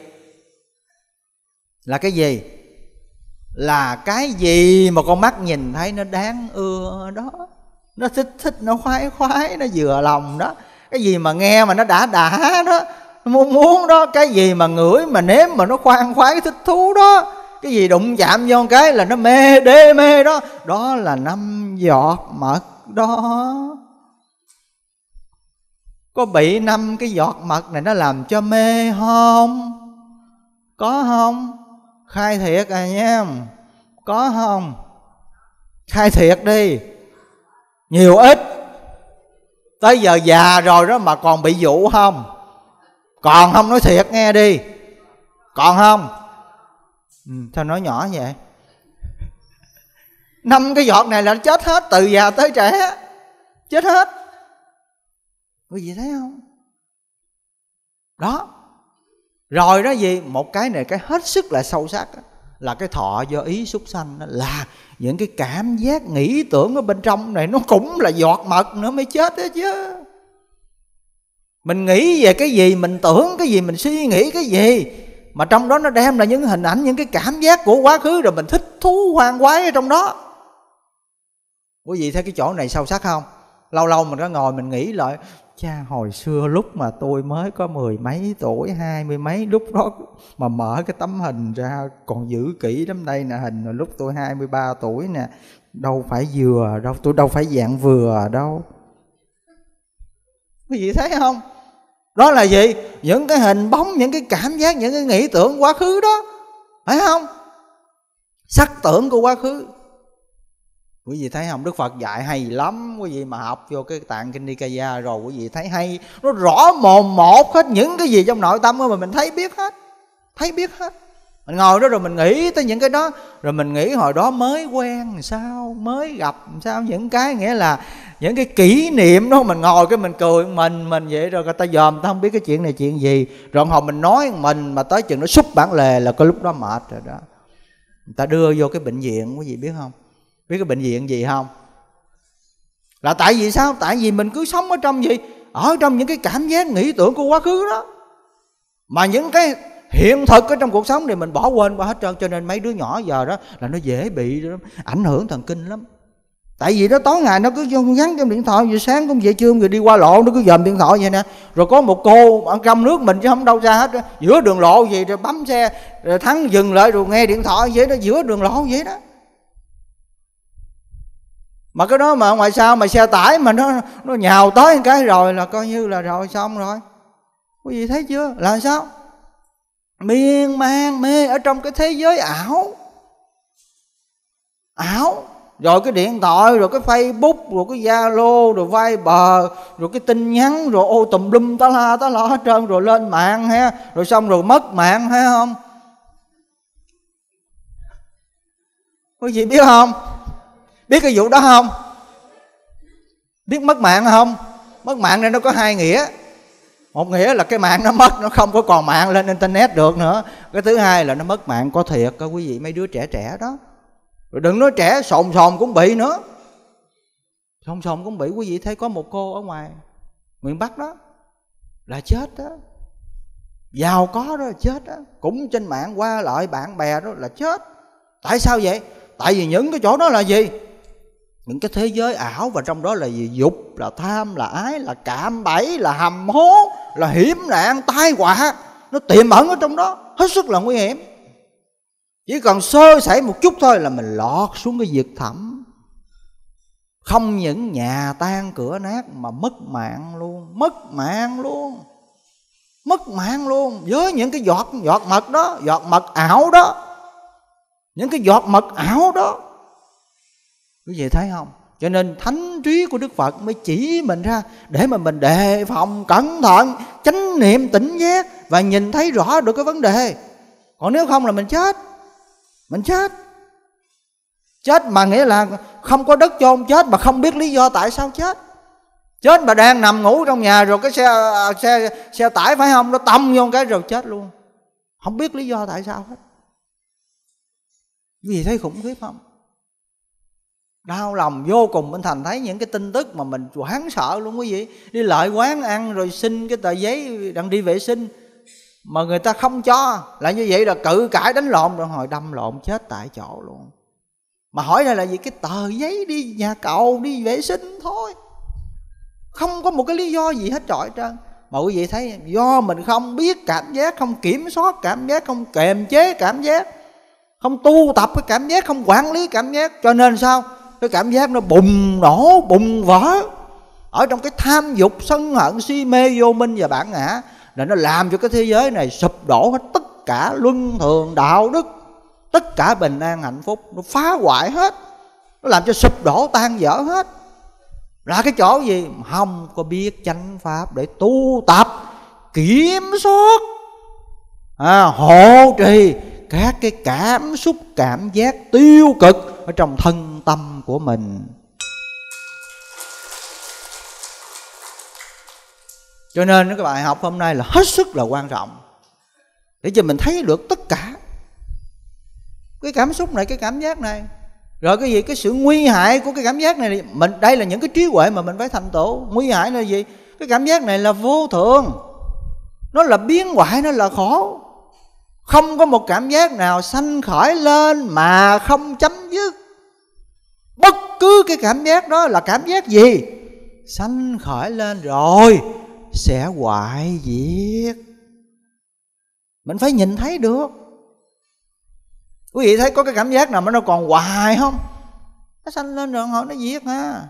là cái gì là cái gì mà con mắt nhìn thấy nó đáng ưa đó nó thích thích nó khoái khoái nó vừa lòng đó cái gì mà nghe mà nó đã đã đó muốn muốn đó cái gì mà ngửi mà nếm mà nó khoan khoái thích thú đó cái gì đụng chạm vô cái là nó mê đê mê đó đó là năm giọt mật đó có bị năm cái giọt mật này nó làm cho mê không có không khai thiệt à nha có không khai thiệt đi nhiều ít tới giờ già rồi đó mà còn bị dụ không còn không nói thiệt nghe đi còn không ừ, sao nói nhỏ vậy năm cái giọt này là chết hết từ già tới trẻ chết hết quý vị thấy không đó rồi đó gì một cái này cái hết sức là sâu sắc đó, là cái thọ do ý xúc sanh đó, là những cái cảm giác nghĩ tưởng ở bên trong này nó cũng là giọt mật nữa mới chết đó chứ mình nghĩ về cái gì mình tưởng cái gì mình suy nghĩ cái gì mà trong đó nó đem là những hình ảnh những cái cảm giác của quá khứ rồi mình thích thú hoang quái ở trong đó quý vị thấy cái chỗ này sâu sắc không lâu lâu mình có ngồi mình nghĩ lại cha hồi xưa lúc mà tôi mới có mười mấy tuổi hai mươi mấy lúc đó mà mở cái tấm hình ra còn giữ kỹ lắm đây nè hình lúc tôi hai mươi ba tuổi nè đâu phải vừa đâu tôi đâu phải dạng vừa đâu quý vị thấy không đó là gì những cái hình bóng những cái cảm giác những cái nghĩ tưởng quá khứ đó phải không sắc tưởng của quá khứ quý vị thấy không đức phật dạy hay lắm quý vị mà học vô cái tạng kinh nikaya rồi quý vị thấy hay nó rõ mồm một hết những cái gì trong nội tâm của mình mình thấy biết hết thấy biết hết mình ngồi đó rồi mình nghĩ tới những cái đó rồi mình nghĩ hồi đó mới quen sao mới gặp sao những cái nghĩa là những cái kỷ niệm đó mình ngồi cái mình cười mình mình vậy rồi người ta dòm ta không biết cái chuyện này chuyện gì rồi hồi mình nói mình mà tới chừng nó xúc bản lề là có lúc đó mệt rồi đó người ta đưa vô cái bệnh viện quý vị biết không biết cái bệnh viện gì không là tại vì sao tại vì mình cứ sống ở trong gì ở trong những cái cảm giác nghĩ tưởng của quá khứ đó mà những cái hiện thực ở trong cuộc sống thì mình bỏ quên qua hết trơn cho nên mấy đứa nhỏ giờ đó là nó dễ bị ảnh hưởng thần kinh lắm tại vì nó tối ngày nó cứ gắn trong điện thoại về sáng cũng về trưa người đi qua lộ nó cứ dòm điện thoại vậy nè rồi có một cô ở trong nước mình chứ không đâu ra hết đó. giữa đường lộ gì rồi bấm xe rồi thắng dừng lại rồi nghe điện thoại vậy đó giữa đường lộ vậy đó mà cái đó mà ngoài sao mà xe tải mà nó nó nhào tới cái rồi là coi như là rồi xong rồi quý vị thấy chưa là sao miên man mê ở trong cái thế giới ảo ảo rồi cái điện thoại rồi cái facebook rồi cái zalo rồi viber rồi cái tin nhắn rồi ô tùm lum tá la tá lo hết trơn rồi lên mạng ha rồi xong rồi mất mạng ha không quý vị biết không biết cái vụ đó không biết mất mạng không mất mạng này nó có hai nghĩa một nghĩa là cái mạng nó mất nó không có còn mạng lên internet được nữa cái thứ hai là nó mất mạng có thiệt các quý vị mấy đứa trẻ trẻ đó rồi đừng nói trẻ sồn sồn cũng bị nữa sồn sồn cũng bị quý vị thấy có một cô ở ngoài miền bắc đó là chết đó giàu có đó là chết đó cũng trên mạng qua lại bạn bè đó là chết tại sao vậy tại vì những cái chỗ đó là gì những cái thế giới ảo và trong đó là gì dục là tham là ái là cạm bẫy là hầm hố là hiểm nạn tai họa nó tiềm ẩn ở trong đó hết sức là nguy hiểm chỉ cần sơ sẩy một chút thôi là mình lọt xuống cái vực thẳm không những nhà tan cửa nát mà mất mạng luôn mất mạng luôn mất mạng luôn với những cái giọt giọt mật đó giọt mật ảo đó những cái giọt mật ảo đó quý vị thấy không cho nên thánh trí của đức phật mới chỉ mình ra để mà mình đề phòng cẩn thận chánh niệm tỉnh giác và nhìn thấy rõ được cái vấn đề còn nếu không là mình chết mình chết chết mà nghĩa là không có đất cho ông chết mà không biết lý do tại sao chết chết mà đang nằm ngủ trong nhà rồi cái xe xe xe tải phải không nó tông vô cái rồi chết luôn không biết lý do tại sao hết vì thấy khủng khiếp không đau lòng vô cùng minh thành thấy những cái tin tức mà mình hoáng sợ luôn quý vị đi lại quán ăn rồi xin cái tờ giấy đang đi vệ sinh mà người ta không cho là như vậy là cự cãi đánh lộn rồi hồi đâm lộn chết tại chỗ luôn mà hỏi này là gì cái tờ giấy đi nhà cầu đi vệ sinh thôi không có một cái lý do gì hết trọi trơn mà quý vị thấy do mình không biết cảm giác không kiểm soát cảm giác không kiềm chế cảm giác không tu tập cái cảm giác không quản lý cảm giác cho nên sao cái cảm giác nó bùng nổ bùng vỡ ở trong cái tham dục sân hận si mê vô minh và bản ngã là nó làm cho cái thế giới này sụp đổ hết tất cả luân thường đạo đức tất cả bình an hạnh phúc nó phá hoại hết nó làm cho sụp đổ tan vỡ hết là cái chỗ gì mà không có biết chánh pháp để tu tập kiểm soát à, hộ trì các cái cảm xúc cảm giác tiêu cực ở trong thân tâm của mình cho nên cái bài học hôm nay là hết sức là quan trọng để cho mình thấy được tất cả cái cảm xúc này cái cảm giác này rồi cái gì cái sự nguy hại của cái cảm giác này mình đây là những cái trí huệ mà mình phải thành tựu nguy hại là gì cái cảm giác này là vô thường nó là biến hoại nó là khổ không có một cảm giác nào sanh khởi lên mà không chấm dứt bất cứ cái cảm giác đó là cảm giác gì sanh khởi lên rồi sẽ hoại diệt mình phải nhìn thấy được quý vị thấy có cái cảm giác nào mà nó còn hoài không nó sanh lên rồi họ nó diệt ha à.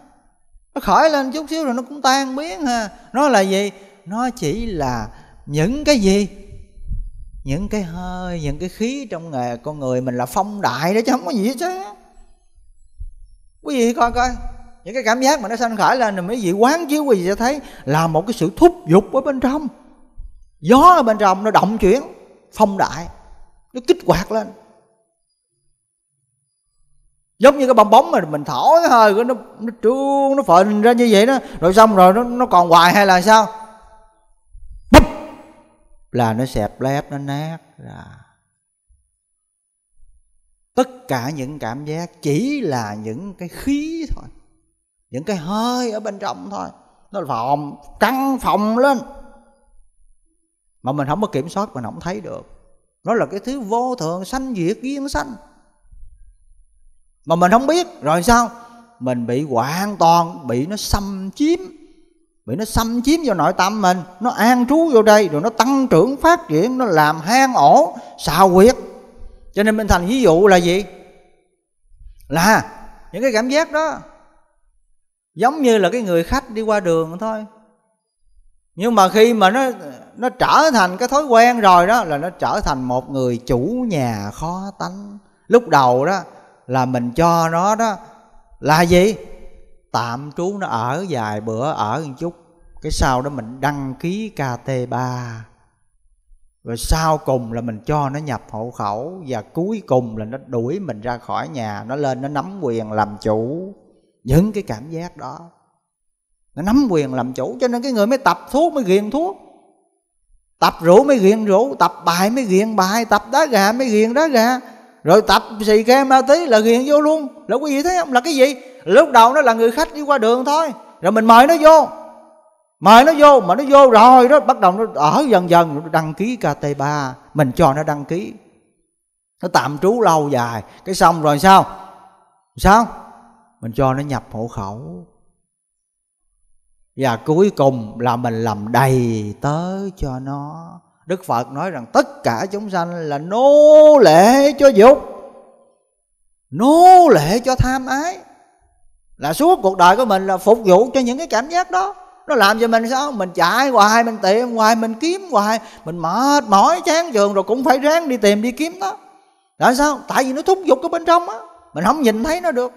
nó khởi lên chút xíu rồi nó cũng tan biến ha à. nó là gì nó chỉ là những cái gì những cái hơi những cái khí trong nghề con người mình là phong đại đó chứ không có gì hết chứ quý vị coi coi những cái cảm giác mà nó sanh khởi lên rồi mấy vị quán chiếu quý vị sẽ thấy là một cái sự thúc giục ở bên trong gió ở bên trong nó động chuyển phong đại nó kích hoạt lên giống như cái bong bóng mà mình thổi hơi của nó nó trương nó phình ra như vậy đó rồi xong rồi nó nó còn hoài hay là sao là nó xẹp lép nó nát ra tất cả những cảm giác chỉ là những cái khí thôi những cái hơi ở bên trong thôi nó vòm căng phòng lên mà mình không có kiểm soát mình không thấy được nó là cái thứ vô thường sanh diệt duyên sanh mà mình không biết rồi sao mình bị hoàn toàn bị nó xâm chiếm bị nó xâm chiếm vào nội tâm mình nó an trú vô đây rồi nó tăng trưởng phát triển nó làm hang ổ xào quyệt cho nên minh thành ví dụ là gì là những cái cảm giác đó giống như là cái người khách đi qua đường thôi nhưng mà khi mà nó nó trở thành cái thói quen rồi đó là nó trở thành một người chủ nhà khó tánh lúc đầu đó là mình cho nó đó là gì tạm trú nó ở vài bữa ở một chút cái sau đó mình đăng ký KT3 rồi sau cùng là mình cho nó nhập hộ khẩu và cuối cùng là nó đuổi mình ra khỏi nhà nó lên nó nắm quyền làm chủ những cái cảm giác đó nó nắm quyền làm chủ cho nên cái người mới tập thuốc mới ghiền thuốc tập rượu mới ghiền rượu tập bài mới ghiền bài tập đá gà mới ghiền đá gà rồi tập xì ke ma tí là ghiền vô luôn là quý vị thấy không là cái gì lúc đầu nó là người khách đi qua đường thôi rồi mình mời nó vô mời nó vô mà nó vô rồi đó bắt đầu nó ở dần dần đăng ký kt 3 mình cho nó đăng ký nó tạm trú lâu dài cái xong rồi sao sao mình cho nó nhập hộ khẩu và cuối cùng là mình làm đầy tớ cho nó Đức Phật nói rằng tất cả chúng sanh là nô lệ cho dục Nô lệ cho tham ái Là suốt cuộc đời của mình là phục vụ cho những cái cảm giác đó Nó làm cho mình sao? Mình chạy hoài, mình tìm hoài, mình kiếm hoài Mình mệt mỏi chán trường rồi cũng phải ráng đi tìm đi kiếm đó Tại sao? Tại vì nó thúc giục ở bên trong á Mình không nhìn thấy nó được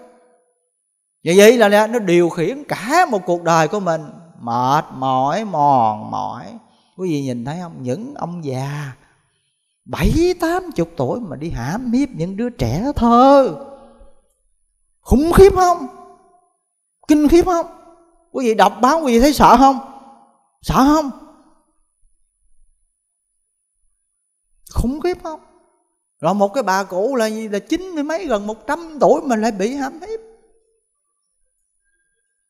Vì vậy là nó điều khiển cả một cuộc đời của mình Mệt mỏi, mòn mỏi quý vị nhìn thấy không những ông già bảy tám chục tuổi mà đi hãm hiếp những đứa trẻ thơ khủng khiếp không kinh khiếp không quý vị đọc báo quý vị thấy sợ không sợ không khủng khiếp không rồi một cái bà cụ là gì là chín mươi mấy gần một trăm tuổi mà lại bị hãm hiếp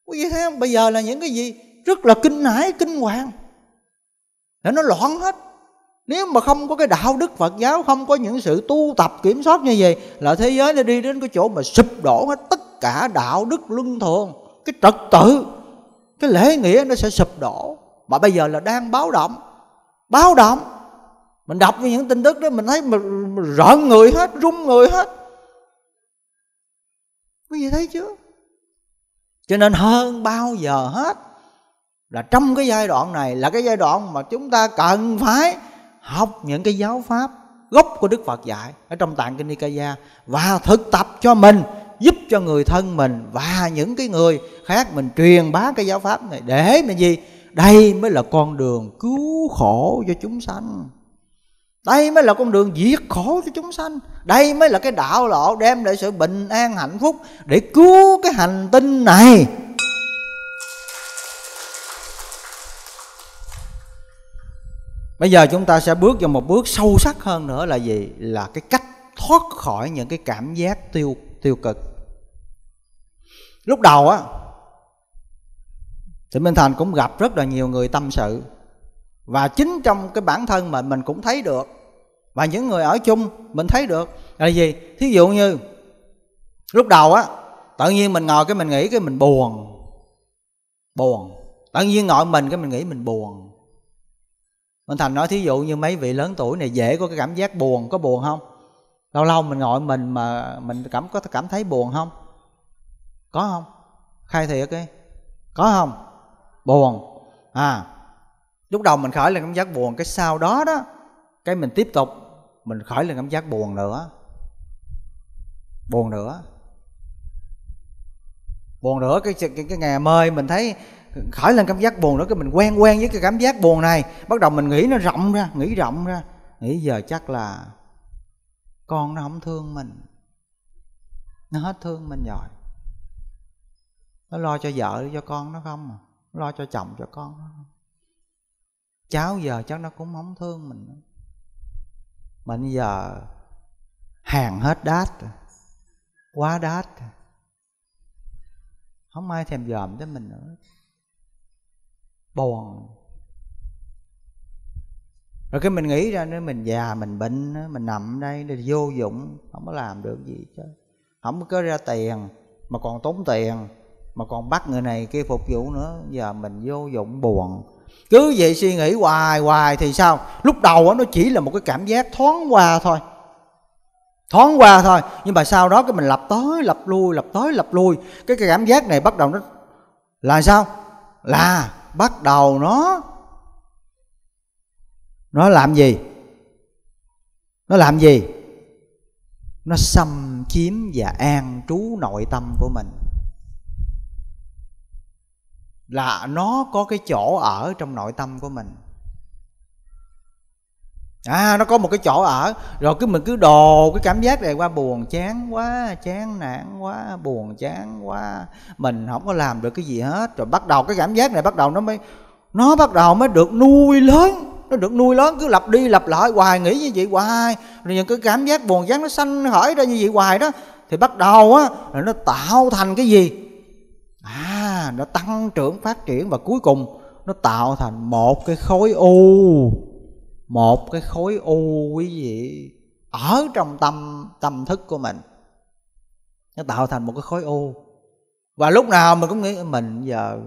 quý vị thấy không bây giờ là những cái gì rất là kinh hãi kinh hoàng để nó loạn hết nếu mà không có cái đạo đức Phật giáo Không có những sự tu tập kiểm soát như vậy Là thế giới nó đi đến cái chỗ mà sụp đổ hết Tất cả đạo đức luân thường Cái trật tự Cái lễ nghĩa nó sẽ sụp đổ Mà bây giờ là đang báo động Báo động Mình đọc những tin tức đó Mình thấy mình, rợn người hết run người hết Quý vị thấy chưa Cho nên hơn bao giờ hết là trong cái giai đoạn này là cái giai đoạn mà chúng ta cần phải học những cái giáo pháp gốc của Đức Phật dạy ở trong tạng kinh Nikaya và thực tập cho mình giúp cho người thân mình và những cái người khác mình truyền bá cái giáo pháp này để mà gì đây mới là con đường cứu khổ cho chúng sanh đây mới là con đường diệt khổ cho chúng sanh đây mới là cái đạo lộ đem lại sự bình an hạnh phúc để cứu cái hành tinh này bây giờ chúng ta sẽ bước vào một bước sâu sắc hơn nữa là gì là cái cách thoát khỏi những cái cảm giác tiêu tiêu cực lúc đầu á thì minh thành cũng gặp rất là nhiều người tâm sự và chính trong cái bản thân mình mình cũng thấy được và những người ở chung mình thấy được là gì thí dụ như lúc đầu á tự nhiên mình ngồi cái mình nghĩ cái mình buồn buồn tự nhiên ngồi mình cái mình nghĩ mình buồn Minh Thành nói thí dụ như mấy vị lớn tuổi này dễ có cái cảm giác buồn, có buồn không? Lâu lâu mình ngồi mình mà mình cảm có cảm thấy buồn không? Có không? Khai thiệt đi. Có không? Buồn. À. Lúc đầu mình khởi lên cảm giác buồn, cái sau đó đó cái mình tiếp tục mình khởi lên cảm giác buồn nữa. Buồn nữa. Buồn nữa cái cái, cái ngày mơi mình thấy khởi lên cảm giác buồn đó cái mình quen quen với cái cảm giác buồn này bắt đầu mình nghĩ nó rộng ra nghĩ rộng ra nghĩ giờ chắc là con nó không thương mình nó hết thương mình rồi nó lo cho vợ cho con nó không à nó lo cho chồng cho con nó không cháu giờ chắc nó cũng không thương mình mình giờ hàng hết đát quá đát không ai thèm dòm tới mình nữa buồn. rồi cái mình nghĩ ra nếu mình già mình bệnh mình nằm đây thì vô dụng không có làm được gì chứ không có ra tiền mà còn tốn tiền mà còn bắt người này kia phục vụ nữa giờ mình vô dụng buồn cứ vậy suy nghĩ hoài hoài thì sao lúc đầu nó chỉ là một cái cảm giác thoáng qua thôi thoáng qua thôi nhưng mà sau đó cái mình lặp tới lặp lui lặp tới lặp lui cái, cái cảm giác này bắt đầu nó là sao là bắt đầu nó nó làm gì nó làm gì nó xâm chiếm và an trú nội tâm của mình là nó có cái chỗ ở trong nội tâm của mình à nó có một cái chỗ ở rồi cứ mình cứ đồ cái cảm giác này qua buồn chán quá chán nản quá buồn chán quá mình không có làm được cái gì hết rồi bắt đầu cái cảm giác này bắt đầu nó mới nó bắt đầu mới được nuôi lớn nó được nuôi lớn cứ lặp đi lặp lại hoài nghĩ như vậy hoài rồi những cái cảm giác buồn chán nó sanh khởi ra như vậy hoài đó thì bắt đầu á là nó tạo thành cái gì à nó tăng trưởng phát triển và cuối cùng nó tạo thành một cái khối u một cái khối u quý vị ở trong tâm tâm thức của mình nó tạo thành một cái khối u và lúc nào mình cũng nghĩ mình giờ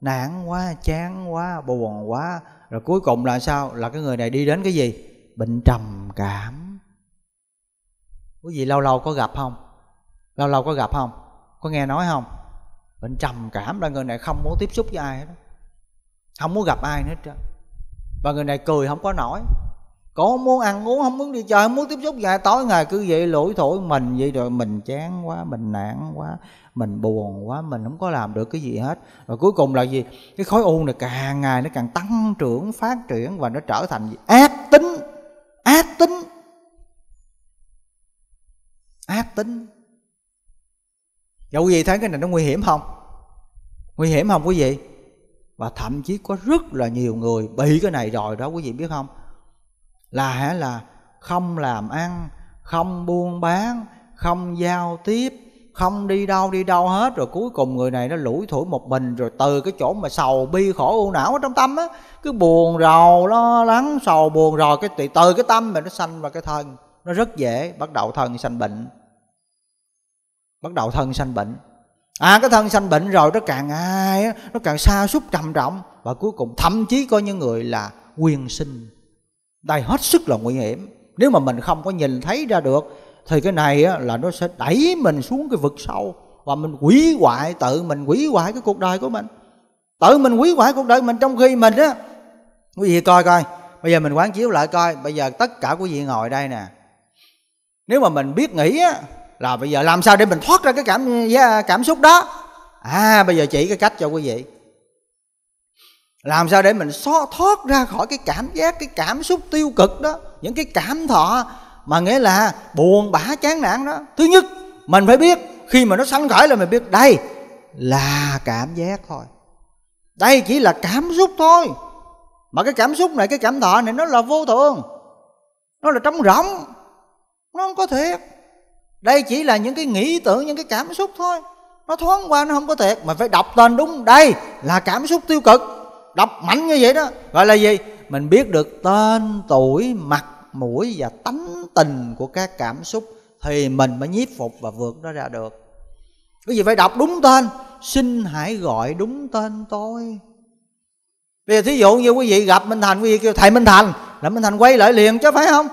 nản quá chán quá buồn quá rồi cuối cùng là sao là cái người này đi đến cái gì bệnh trầm cảm quý vị lâu lâu có gặp không lâu lâu có gặp không có nghe nói không bệnh trầm cảm là người này không muốn tiếp xúc với ai hết không muốn gặp ai hết trơn và người này cười không có nổi cổ không muốn ăn uống không muốn đi chơi không muốn tiếp xúc ngày tối ngày cứ vậy lủi thổi mình vậy rồi mình chán quá mình nản quá mình buồn quá mình không có làm được cái gì hết rồi cuối cùng là gì cái khối u này càng ngày nó càng tăng trưởng phát triển và nó trở thành gì ác tính ác tính ác tính Dạ quý thấy cái này nó nguy hiểm không? Nguy hiểm không quý vị? và thậm chí có rất là nhiều người bị cái này rồi đó quý vị biết không là hả là không làm ăn không buôn bán không giao tiếp không đi đâu đi đâu hết rồi cuối cùng người này nó lủi thủi một mình rồi từ cái chỗ mà sầu bi khổ u não ở trong tâm á cứ buồn rầu lo lắng sầu buồn rồi cái từ, từ cái tâm mà nó sanh vào cái thân nó rất dễ bắt đầu thân sanh bệnh bắt đầu thân sanh bệnh à cái thân sanh bệnh rồi nó càng ai nó càng xa sút trầm trọng và cuối cùng thậm chí có những người là quyền sinh đây hết sức là nguy hiểm nếu mà mình không có nhìn thấy ra được thì cái này là nó sẽ đẩy mình xuống cái vực sâu và mình quỷ hoại tự mình quỷ hoại cái cuộc đời của mình tự mình quỷ hoại cuộc đời mình trong khi mình á quý vị coi coi bây giờ mình quán chiếu lại coi bây giờ tất cả quý vị ngồi đây nè nếu mà mình biết nghĩ á là bây giờ làm sao để mình thoát ra cái cảm dạ, cảm xúc đó à bây giờ chỉ cái cách cho quý vị làm sao để mình xóa thoát ra khỏi cái cảm giác cái cảm xúc tiêu cực đó những cái cảm thọ mà nghĩa là buồn bã chán nản đó thứ nhất mình phải biết khi mà nó sanh khởi là mình biết đây là cảm giác thôi đây chỉ là cảm xúc thôi mà cái cảm xúc này cái cảm thọ này nó là vô thường nó là trống rỗng nó không có thiệt đây chỉ là những cái nghĩ tưởng những cái cảm xúc thôi nó thoáng qua nó không có thiệt mà phải đọc tên đúng đây là cảm xúc tiêu cực đọc mạnh như vậy đó gọi là gì mình biết được tên tuổi mặt mũi và tánh tình của các cảm xúc thì mình mới nhiếp phục và vượt nó ra được cái gì phải đọc đúng tên xin hãy gọi đúng tên tôi bây giờ thí dụ như quý vị gặp minh thành quý vị kêu thầy minh thành là minh thành quay lại liền chứ phải không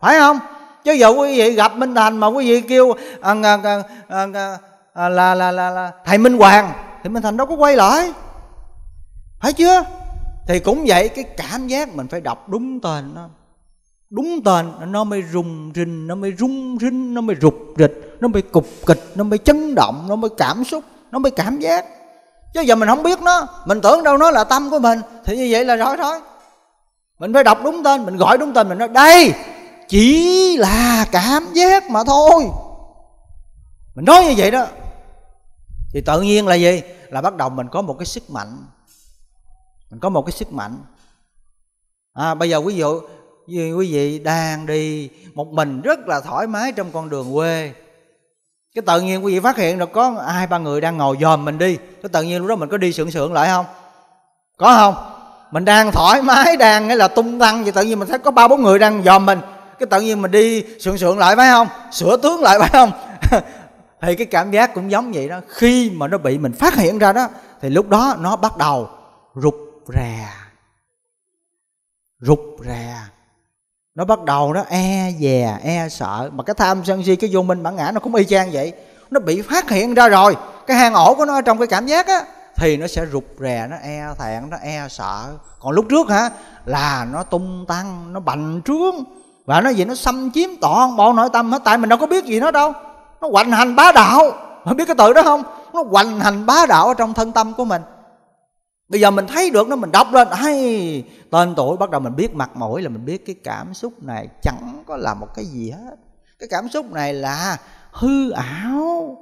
phải không chứ giờ quý vị gặp minh thành mà quý vị kêu à, à, à, à, à, à, là, là là là thầy minh hoàng thì minh thành đâu có quay lại phải chưa thì cũng vậy cái cảm giác mình phải đọc đúng tên nó đúng tên nó mới rung rinh nó mới rung rinh nó mới rụt rịch nó mới cục kịch nó mới chấn động nó mới cảm xúc nó mới cảm giác chứ giờ mình không biết nó mình tưởng đâu nó là tâm của mình thì như vậy là rối rối mình phải đọc đúng tên mình gọi đúng tên mình nói đây chỉ là cảm giác mà thôi mình nói như vậy đó thì tự nhiên là gì là bắt đầu mình có một cái sức mạnh mình có một cái sức mạnh à, bây giờ ví dụ như quý vị đang đi một mình rất là thoải mái trong con đường quê cái tự nhiên quý vị phát hiện được có hai ba người đang ngồi dòm mình đi cái tự nhiên lúc đó mình có đi sượng sượng lại không có không mình đang thoải mái đang nghĩa là tung tăng vậy tự nhiên mình thấy có ba bốn người đang dòm mình cái tự nhiên mình đi sượng sượng lại phải không sửa tướng lại phải không *laughs* thì cái cảm giác cũng giống vậy đó khi mà nó bị mình phát hiện ra đó thì lúc đó nó bắt đầu rụt rè rụt rè nó bắt đầu nó e dè e sợ mà cái tham sân si cái vô minh bản ngã nó cũng y chang vậy nó bị phát hiện ra rồi cái hang ổ của nó trong cái cảm giác á thì nó sẽ rụt rè nó e thẹn nó e sợ còn lúc trước hả là nó tung tăng nó bành trướng và nó gì nó xâm chiếm toàn bộ nội tâm hết tại mình đâu có biết gì nó đâu nó hoành hành bá đạo mình biết cái từ đó không nó hoành hành bá đạo ở trong thân tâm của mình bây giờ mình thấy được nó mình đọc lên hay tên tuổi bắt đầu mình biết mặt mũi là mình biết cái cảm xúc này chẳng có là một cái gì hết cái cảm xúc này là hư ảo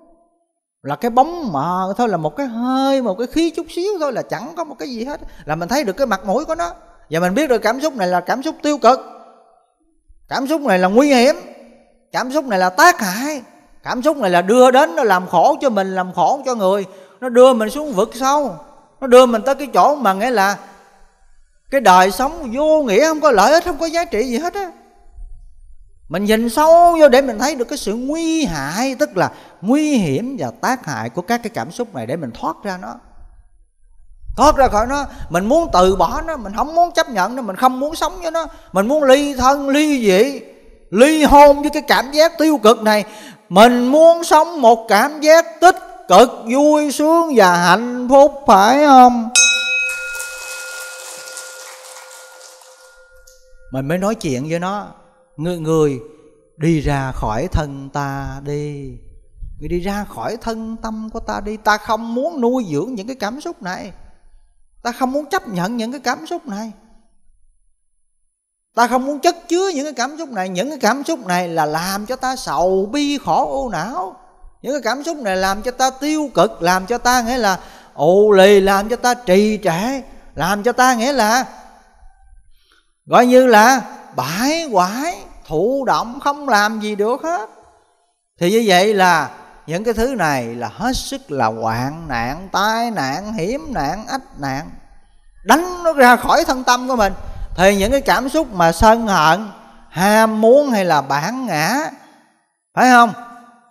là cái bóng mờ thôi là một cái hơi một cái khí chút xíu thôi là chẳng có một cái gì hết là mình thấy được cái mặt mũi của nó và mình biết được cảm xúc này là cảm xúc tiêu cực cảm xúc này là nguy hiểm cảm xúc này là tác hại cảm xúc này là đưa đến nó làm khổ cho mình làm khổ cho người nó đưa mình xuống vực sâu nó đưa mình tới cái chỗ mà nghĩa là cái đời sống vô nghĩa không có lợi ích không có giá trị gì hết á mình nhìn sâu vô để mình thấy được cái sự nguy hại tức là nguy hiểm và tác hại của các cái cảm xúc này để mình thoát ra nó thoát ra khỏi nó mình muốn từ bỏ nó mình không muốn chấp nhận nó mình không muốn sống với nó mình muốn ly thân ly dị ly hôn với cái cảm giác tiêu cực này mình muốn sống một cảm giác tích cực vui sướng và hạnh phúc phải không mình mới nói chuyện với nó người người đi ra khỏi thân ta đi người đi ra khỏi thân tâm của ta đi ta không muốn nuôi dưỡng những cái cảm xúc này ta không muốn chấp nhận những cái cảm xúc này ta không muốn chất chứa những cái cảm xúc này những cái cảm xúc này là làm cho ta sầu bi khổ ô não những cái cảm xúc này làm cho ta tiêu cực làm cho ta nghĩa là ù lì làm cho ta trì trệ làm cho ta nghĩa là gọi như là bãi quải thụ động không làm gì được hết thì như vậy là những cái thứ này là hết sức là hoạn nạn tai nạn hiểm nạn ách nạn đánh nó ra khỏi thân tâm của mình thì những cái cảm xúc mà sân hận ham muốn hay là bản ngã phải không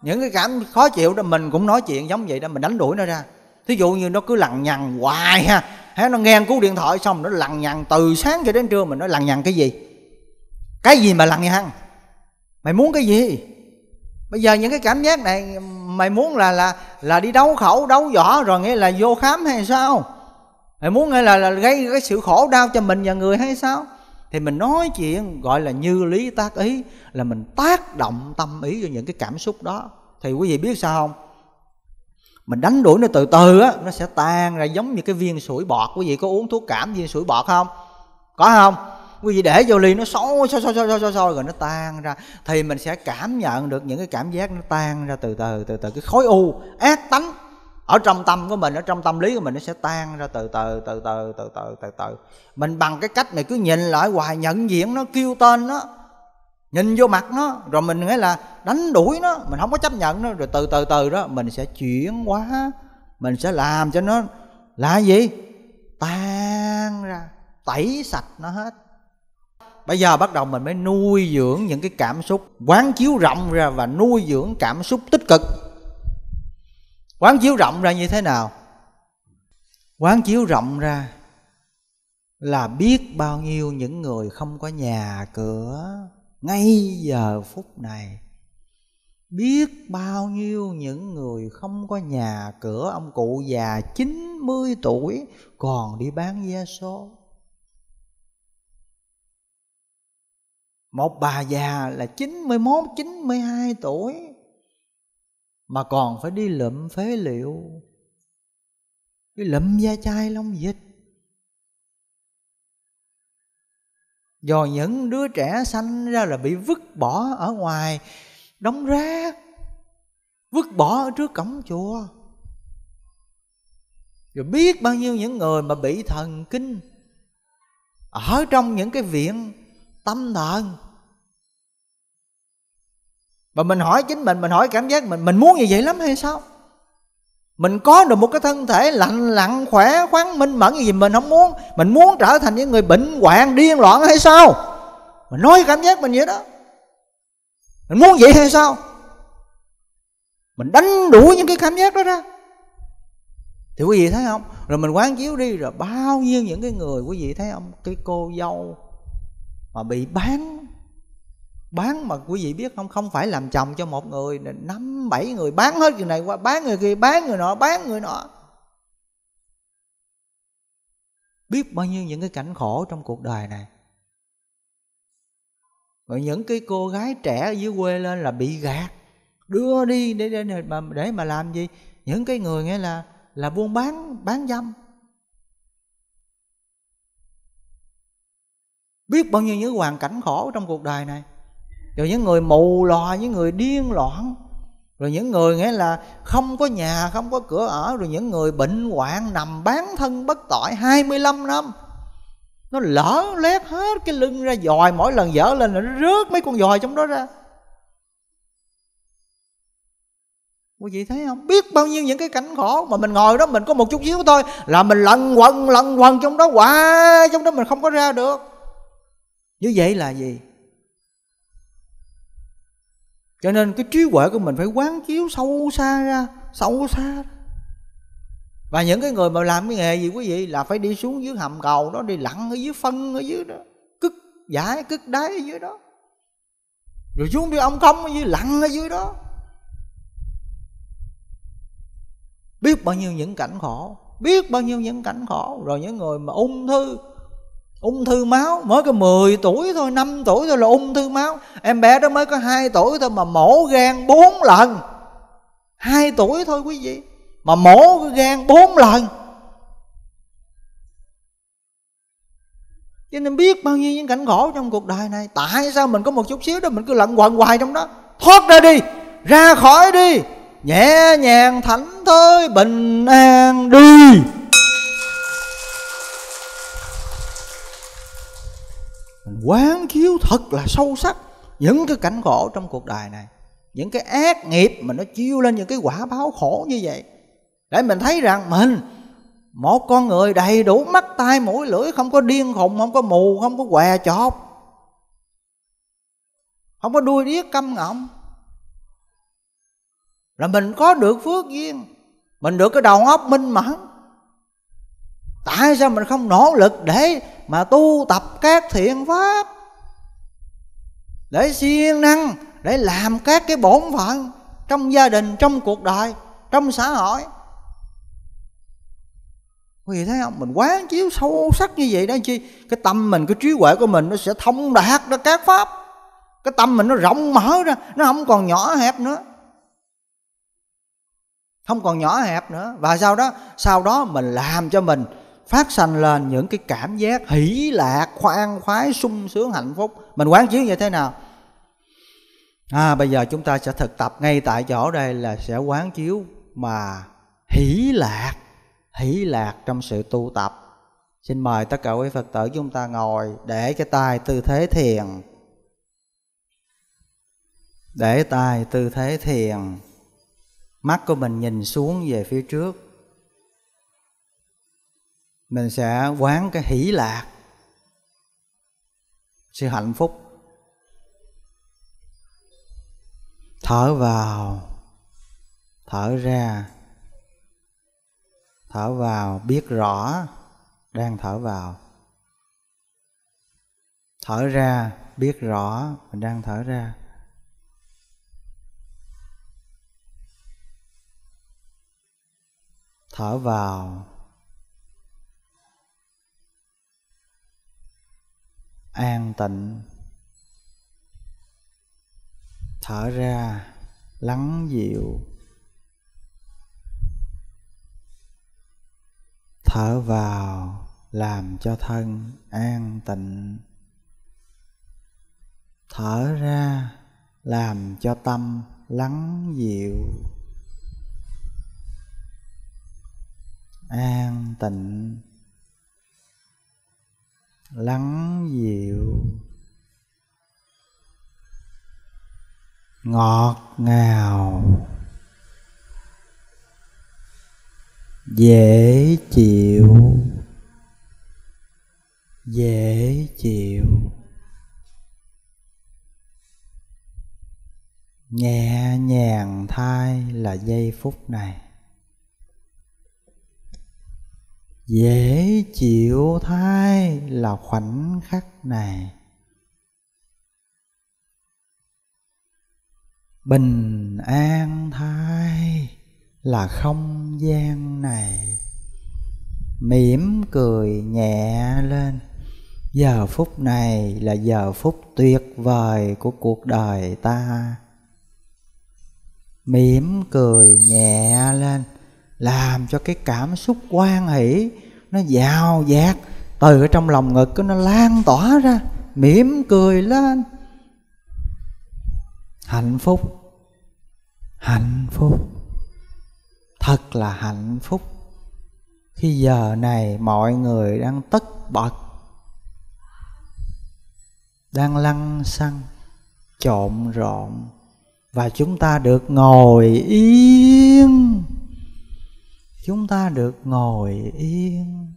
những cái cảm khó chịu đó mình cũng nói chuyện giống vậy đó mình đánh đuổi nó ra thí dụ như nó cứ lằng nhằng hoài ha hay nó nghe cú điện thoại xong nó lằng nhằng từ sáng cho đến trưa mình nói lằng nhằng cái gì cái gì mà lằng nhằng mày muốn cái gì bây giờ những cái cảm giác này mày muốn là là là đi đấu khẩu đấu võ rồi nghĩa là vô khám hay sao mày muốn nghĩa là, là gây cái sự khổ đau cho mình và người hay sao thì mình nói chuyện gọi là như lý tác ý là mình tác động tâm ý cho những cái cảm xúc đó thì quý vị biết sao không mình đánh đuổi nó từ từ á nó sẽ tan ra giống như cái viên sủi bọt quý vị có uống thuốc cảm viên sủi bọt không có không quý vị để vô ly nó sôi sôi sôi sôi sôi sôi rồi nó tan ra thì mình sẽ cảm nhận được những cái cảm giác nó tan ra từ từ từ từ cái khối u ác tánh ở trong tâm của mình ở trong tâm lý của mình nó sẽ tan ra từ từ từ từ từ từ từ từ mình bằng cái cách này cứ nhìn lại hoài nhận diện nó kêu tên nó nhìn vô mặt nó rồi mình nghĩa là đánh đuổi nó mình không có chấp nhận nó rồi từ từ từ đó mình sẽ chuyển hóa mình sẽ làm cho nó là gì tan ra tẩy sạch nó hết bây giờ bắt đầu mình mới nuôi dưỡng những cái cảm xúc quán chiếu rộng ra và nuôi dưỡng cảm xúc tích cực quán chiếu rộng ra như thế nào quán chiếu rộng ra là biết bao nhiêu những người không có nhà cửa ngay giờ phút này biết bao nhiêu những người không có nhà cửa ông cụ già 90 tuổi còn đi bán vé số một bà già là 91, 92 tuổi mà còn phải đi lượm phế liệu đi lượm da chai lông dịch rồi những đứa trẻ sanh ra là bị vứt bỏ ở ngoài đóng rác vứt bỏ ở trước cổng chùa rồi biết bao nhiêu những người mà bị thần kinh ở trong những cái viện tâm thần và mình hỏi chính mình mình hỏi cảm giác mình mình muốn như vậy lắm hay sao mình có được một cái thân thể lạnh lặn khỏe khoắn minh mẫn gì mình không muốn mình muốn trở thành những người bệnh hoạn điên loạn hay sao mình nói cảm giác mình vậy đó mình muốn vậy hay sao mình đánh đuổi những cái cảm giác đó ra thì quý vị thấy không rồi mình quán chiếu đi rồi bao nhiêu những cái người quý vị thấy không cái cô dâu mà bị bán bán mà quý vị biết không không phải làm chồng cho một người năm bảy người bán hết người này qua bán người kia bán người nọ bán người nọ biết bao nhiêu những cái cảnh khổ trong cuộc đời này rồi những cái cô gái trẻ ở dưới quê lên là bị gạt đưa đi để để để mà, để mà làm gì những cái người nghe là là buôn bán bán dâm biết bao nhiêu những hoàn cảnh khổ trong cuộc đời này rồi những người mù lòa những người điên loạn rồi những người nghĩa là không có nhà không có cửa ở rồi những người bệnh hoạn nằm bán thân bất tội 25 năm nó lỡ lét hết cái lưng ra dòi mỗi lần dở lên là nó rớt mấy con dòi trong đó ra quý vị thấy không biết bao nhiêu những cái cảnh khổ mà mình ngồi đó mình có một chút xíu thôi là mình lăn quần lăn quần trong đó quá trong đó mình không có ra được như vậy là gì cho nên cái trí huệ của mình phải quán chiếu sâu xa ra sâu xa và những cái người mà làm cái nghề gì quý vị là phải đi xuống dưới hầm cầu đó đi lặn ở dưới phân ở dưới đó cất giải cất đáy ở dưới đó rồi xuống đi ông công ở dưới lặn ở dưới đó biết bao nhiêu những cảnh khổ biết bao nhiêu những cảnh khổ rồi những người mà ung thư ung thư máu mới có 10 tuổi thôi 5 tuổi thôi là ung thư máu em bé đó mới có 2 tuổi thôi mà mổ gan 4 lần 2 tuổi thôi quý vị mà mổ gan 4 lần cho nên biết bao nhiêu những cảnh khổ trong cuộc đời này tại sao mình có một chút xíu đó mình cứ lận quần hoài trong đó thoát ra đi ra khỏi đi nhẹ nhàng thảnh thơi bình an đi mình quán chiếu thật là sâu sắc những cái cảnh khổ trong cuộc đời này những cái ác nghiệp mà nó chiêu lên những cái quả báo khổ như vậy để mình thấy rằng mình một con người đầy đủ mắt tai mũi lưỡi không có điên khùng không có mù không có què chọt không có đuôi điếc câm ngọng là mình có được phước duyên mình được cái đầu óc minh mẫn tại sao mình không nỗ lực để mà tu tập các thiện pháp để siêng năng để làm các cái bổn phận trong gia đình trong cuộc đời trong xã hội quý vị thấy không mình quán chiếu sâu sắc như vậy đó chi cái tâm mình cái trí huệ của mình nó sẽ thông đạt ra các pháp cái tâm mình nó rộng mở ra nó không còn nhỏ hẹp nữa không còn nhỏ hẹp nữa và sau đó sau đó mình làm cho mình phát sanh lên những cái cảm giác hỷ lạc khoan khoái sung sướng hạnh phúc mình quán chiếu như thế nào à, bây giờ chúng ta sẽ thực tập ngay tại chỗ đây là sẽ quán chiếu mà hỷ lạc hỷ lạc trong sự tu tập xin mời tất cả quý phật tử chúng ta ngồi để cái tay tư thế thiền để tay tư thế thiền mắt của mình nhìn xuống về phía trước mình sẽ quán cái hỷ lạc sự hạnh phúc thở vào thở ra thở vào biết rõ đang thở vào thở ra biết rõ mình đang thở ra thở vào an tịnh thở ra lắng dịu thở vào làm cho thân an tịnh thở ra làm cho tâm lắng dịu an tịnh lắng dịu ngọt ngào dễ chịu dễ chịu nhẹ nhàng thay là giây phút này dễ chịu thay là khoảnh khắc này bình an thai là không gian này mỉm cười nhẹ lên giờ phút này là giờ phút tuyệt vời của cuộc đời ta mỉm cười nhẹ lên làm cho cái cảm xúc quan hỷ nó giàu dạt từ ở trong lòng ngực nó lan tỏa ra mỉm cười lên hạnh phúc hạnh phúc thật là hạnh phúc khi giờ này mọi người đang tất bật đang lăn xăng trộn rộn và chúng ta được ngồi yên chúng ta được ngồi yên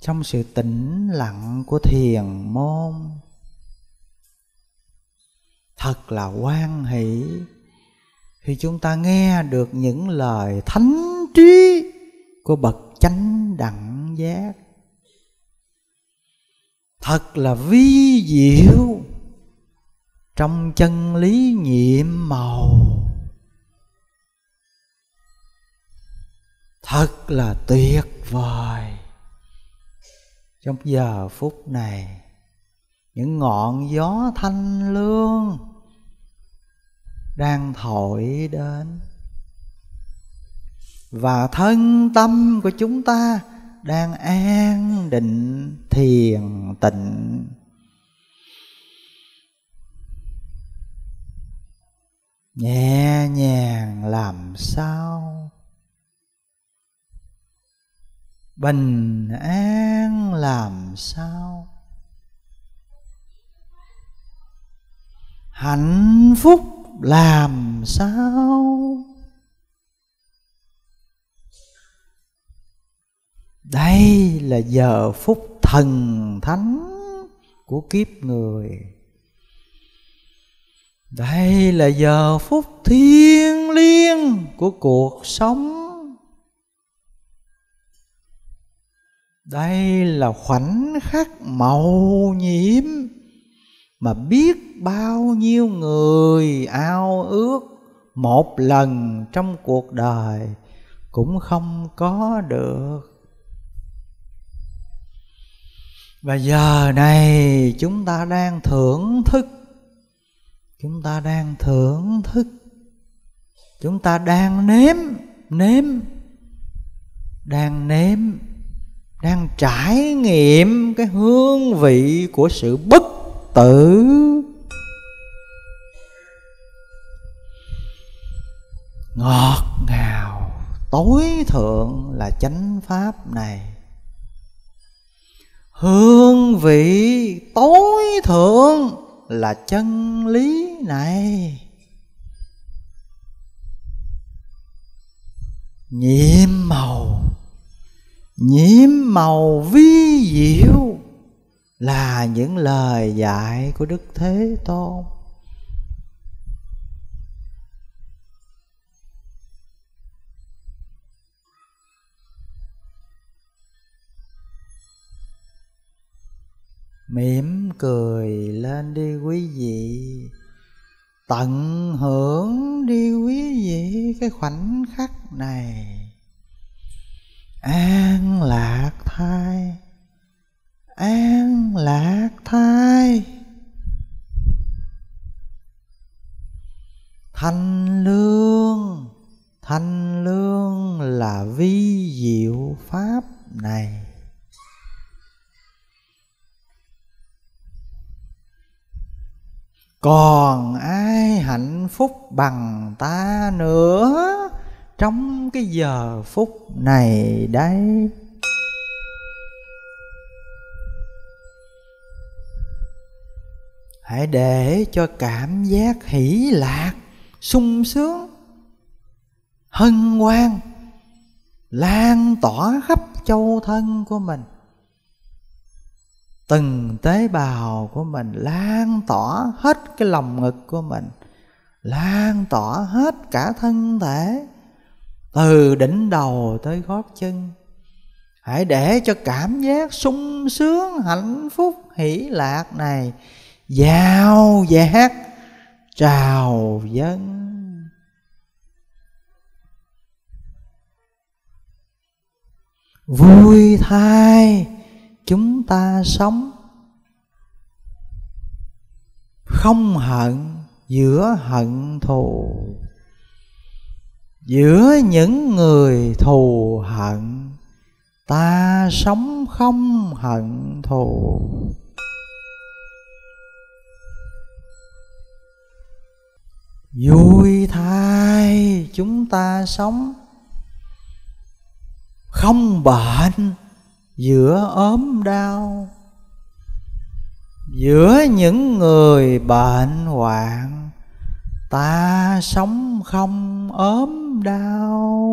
trong sự tĩnh lặng của thiền môn thật là quan hỷ khi chúng ta nghe được những lời thánh trí của bậc chánh đẳng giác thật là vi diệu trong chân lý nhiệm màu thật là tuyệt vời trong giờ phút này những ngọn gió thanh lương đang thổi đến và thân tâm của chúng ta đang an định thiền tịnh nhẹ nhàng làm sao bình an làm sao hạnh phúc làm sao đây là giờ phút thần thánh của kiếp người đây là giờ phút thiêng liêng của cuộc sống đây là khoảnh khắc màu nhiễm mà biết bao nhiêu người ao ước một lần trong cuộc đời cũng không có được và giờ này chúng ta đang thưởng thức chúng ta đang thưởng thức chúng ta đang nếm nếm đang nếm đang trải nghiệm cái hương vị của sự bất tử ngọt ngào tối thượng là chánh pháp này hương vị tối thượng là chân lý này nhiệm màu nhiễm màu vi diệu là những lời dạy của đức thế tôn mỉm cười lên đi quý vị tận hưởng đi quý vị cái khoảnh khắc này an lạc thai an lạc thai thanh lương thanh lương là vi diệu pháp này còn ai hạnh phúc bằng ta nữa trong cái giờ phút này đấy hãy để cho cảm giác hỷ lạc sung sướng hân hoan lan tỏa khắp châu thân của mình từng tế bào của mình lan tỏa hết cái lòng ngực của mình lan tỏa hết cả thân thể từ đỉnh đầu tới gót chân hãy để cho cảm giác sung sướng hạnh phúc hỷ lạc này dạo dạt trào dân vui thay chúng ta sống không hận giữa hận thù giữa những người thù hận ta sống không hận thù vui thay chúng ta sống không bệnh giữa ốm đau giữa những người bệnh hoạn ta sống không ốm đau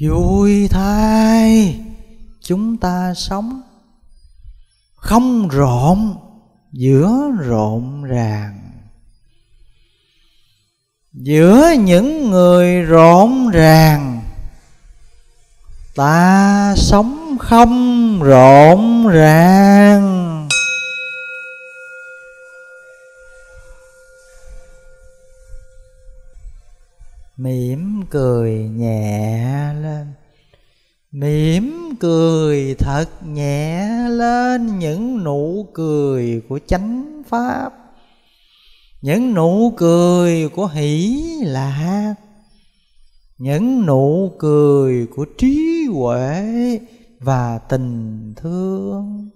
vui thay chúng ta sống không rộn giữa rộn ràng giữa những người rộn ràng ta sống không rộn ràng mỉm cười nhẹ lên mỉm cười thật nhẹ lên những nụ cười của chánh pháp những nụ cười của hỷ lạc những nụ cười của trí huệ và tình thương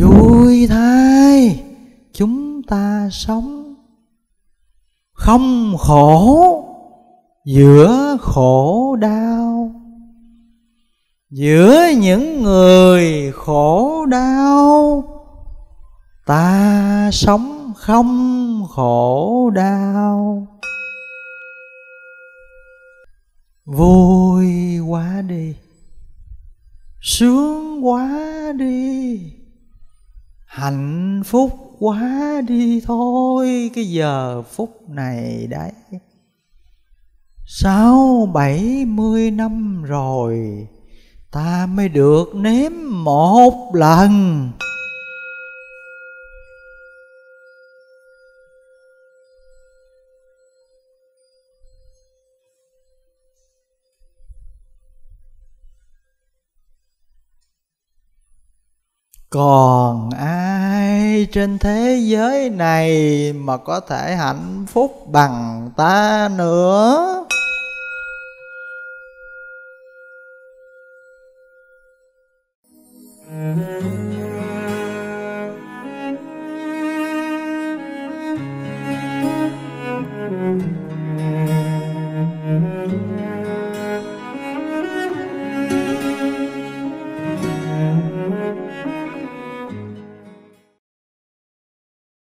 vui thay chúng ta sống không khổ giữa khổ đau giữa những người khổ đau ta sống không khổ đau vui quá đi sướng quá đi hạnh phúc quá đi thôi cái giờ phút này đấy sáu bảy mươi năm rồi ta mới được nếm một lần còn ai trên thế giới này mà có thể hạnh phúc bằng ta nữa